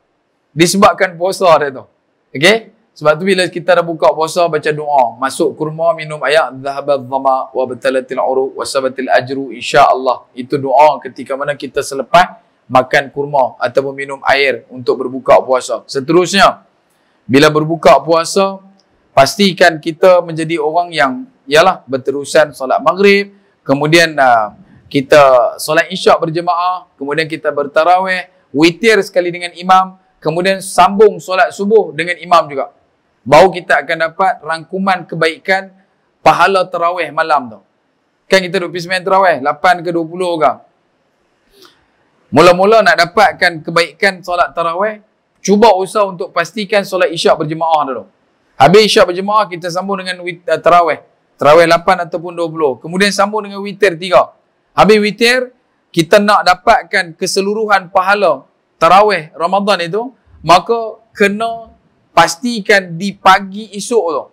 Disebabkan puasa dia tu. Okey? Sebab tu bila kita dah buka puasa baca doa, masuk kurma minum air dhahabadh dhama wa batalatil uru wa sabatil ajru insya-Allah. Itu doa ketika mana kita selepas makan kurma ataupun minum air untuk berbuka puasa. Seterusnya, bila berbuka puasa, pastikan kita menjadi orang yang ialah berterusan solat maghrib, kemudian ah, kita solat isyak berjemaah, kemudian kita bertarawih, witir sekali dengan imam, kemudian sambung solat subuh dengan imam juga. Baru kita akan dapat rangkuman kebaikan pahala tarawih malam tu. Kan kita 29 tarawih, 8 ke 20 orang. Mula-mula nak dapatkan kebaikan solat tarawih, cuba usah untuk pastikan solat isyak berjemaah dulu. Habis isyak berjemaah, kita sambung dengan eh, tarawih. Tarawih 8 ataupun 20. Kemudian sambung dengan witir 3. Habis witir, kita nak dapatkan keseluruhan pahala tarawih Ramadan itu, maka kena pastikan di pagi esok tu,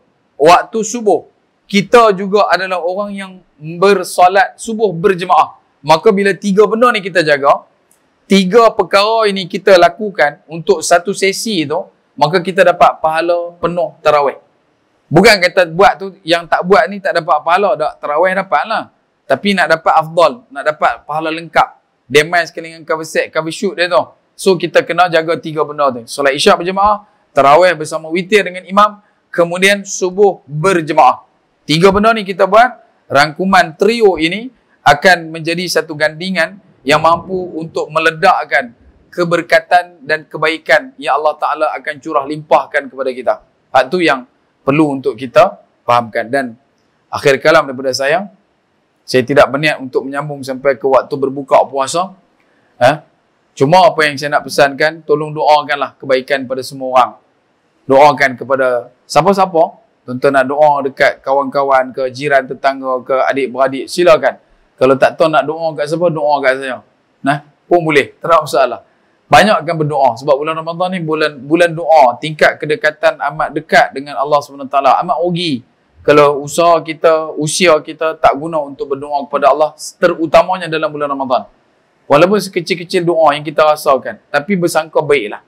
waktu subuh, kita juga adalah orang yang bersolat subuh berjemaah. Maka bila tiga benda ni kita jaga, tiga perkara ini kita lakukan untuk satu sesi itu, maka kita dapat pahala penuh tarawih. Bukan kata buat tu, yang tak buat ni tak dapat pahala, tak tarawih dapat lah. Tapi nak dapat afdal, nak dapat pahala lengkap. Demand sekali dengan cover set, cover shoot dia tu. So kita kena jaga tiga benda tu. Solat isyak berjemaah, tarawih bersama witir dengan imam, kemudian subuh berjemaah. Tiga benda ni kita buat, rangkuman trio ini akan menjadi satu gandingan yang mampu untuk meledakkan keberkatan dan kebaikan yang Allah Ta'ala akan curah limpahkan kepada kita. Itu yang perlu untuk kita fahamkan. Dan akhir kalam daripada saya, saya tidak berniat untuk menyambung sampai ke waktu berbuka puasa ha? cuma apa yang saya nak pesankan tolong doakanlah kebaikan pada semua orang doakan kepada siapa-siapa tuan nak doa dekat kawan-kawan ke jiran tetangga ke adik-beradik silakan kalau tak tahu nak doa kat siapa doa kat saya nah pun boleh tak ada masalah banyakkan berdoa sebab bulan Ramadan ni bulan bulan doa tingkat kedekatan amat dekat dengan Allah Subhanahu SWT amat ugi kalau usaha kita, usia kita tak guna untuk berdoa kepada Allah terutamanya dalam bulan Ramadan. Walaupun sekecil-kecil doa yang kita rasakan, tapi bersangka baiklah.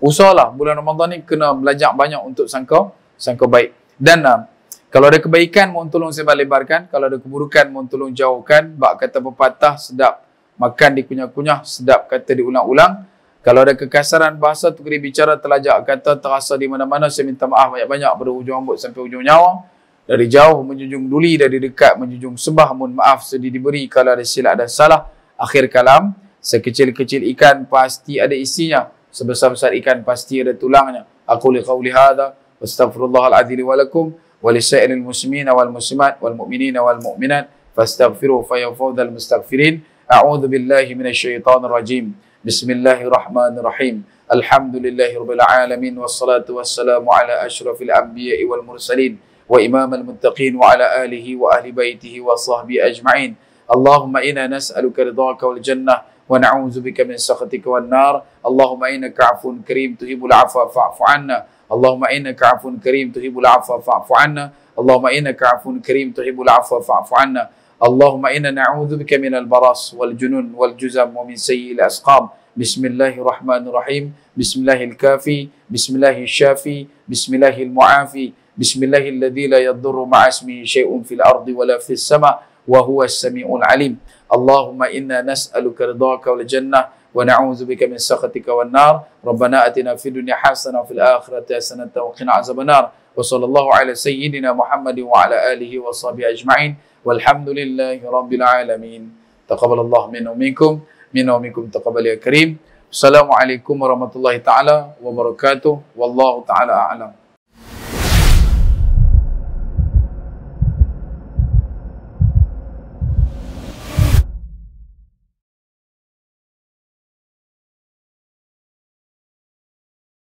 Usahalah bulan Ramadan ni kena belajar banyak untuk sangka sangka baik. Dan uh, kalau ada kebaikan mohon tolong sebar lebarkan, kalau ada keburukan mohon tolong jauhkan. Bak kata pepatah sedap makan dikunyah-kunyah, sedap kata diulang-ulang. Kalau ada kekasaran bahasa tukar bicara telajak kata terasa di mana-mana saya minta maaf banyak-banyak berhujung rambut sampai hujung nyawa dari jauh menjunjung duli dari dekat menjunjung sembah mun maaf sedih diberi kalau ada silap dan salah akhir kalam sekecil-kecil ikan pasti ada isinya sebesar-besar ikan pasti ada tulangnya aku li qauli hadha astaghfirullahal adzim wa lakum wa lisairil muslimin wal muslimat wal mu'minin wal mu'minat fastaghfiru fa ya fawdal mustaghfirin a'udzu billahi minasyaitonir rajim bismillahirrahmanirrahim alhamdulillahirabbil alamin wassalatu wassalamu ala asyrafil anbiya'i wal mursalin وإمام المتقين وعلى آله وأهل بيته وصحبه أجمعين اللهم إنا نسألك رضاك والجنة ونعوذ بك من سخطك والنار اللهم إنك عفو كريم تهب العفو فاعف عنا اللهم إنك عفو كريم تهب العفو فاعف عنا اللهم إنك عفو كريم تهب العفو فاعف عنا اللهم إنا نعوذ بك من البرص والجنون والجزم ومن سيء الأسقام بسم الله الرحمن الرحيم بسم الله الكافي بسم الله الشافي بسم الله المعافي بسم الله الذي لا يضر مع اسمه شيء في الأرض ولا في السماء وهو السميع العليم اللهم إنا نسألك رضاك والجنة ونعوذ بك من سخطك والنار ربنا أتنا في الدنيا حسنة وفي الآخرة حسنة وقنا عذاب النار وصلى الله على سيدنا محمد وعلى آله وصحبه أجمعين والحمد لله رب العالمين تقبل الله منا ومنكم منا ومنكم تقبل يا كريم السلام عليكم ورحمة الله تعالى وبركاته والله تعالى أعلم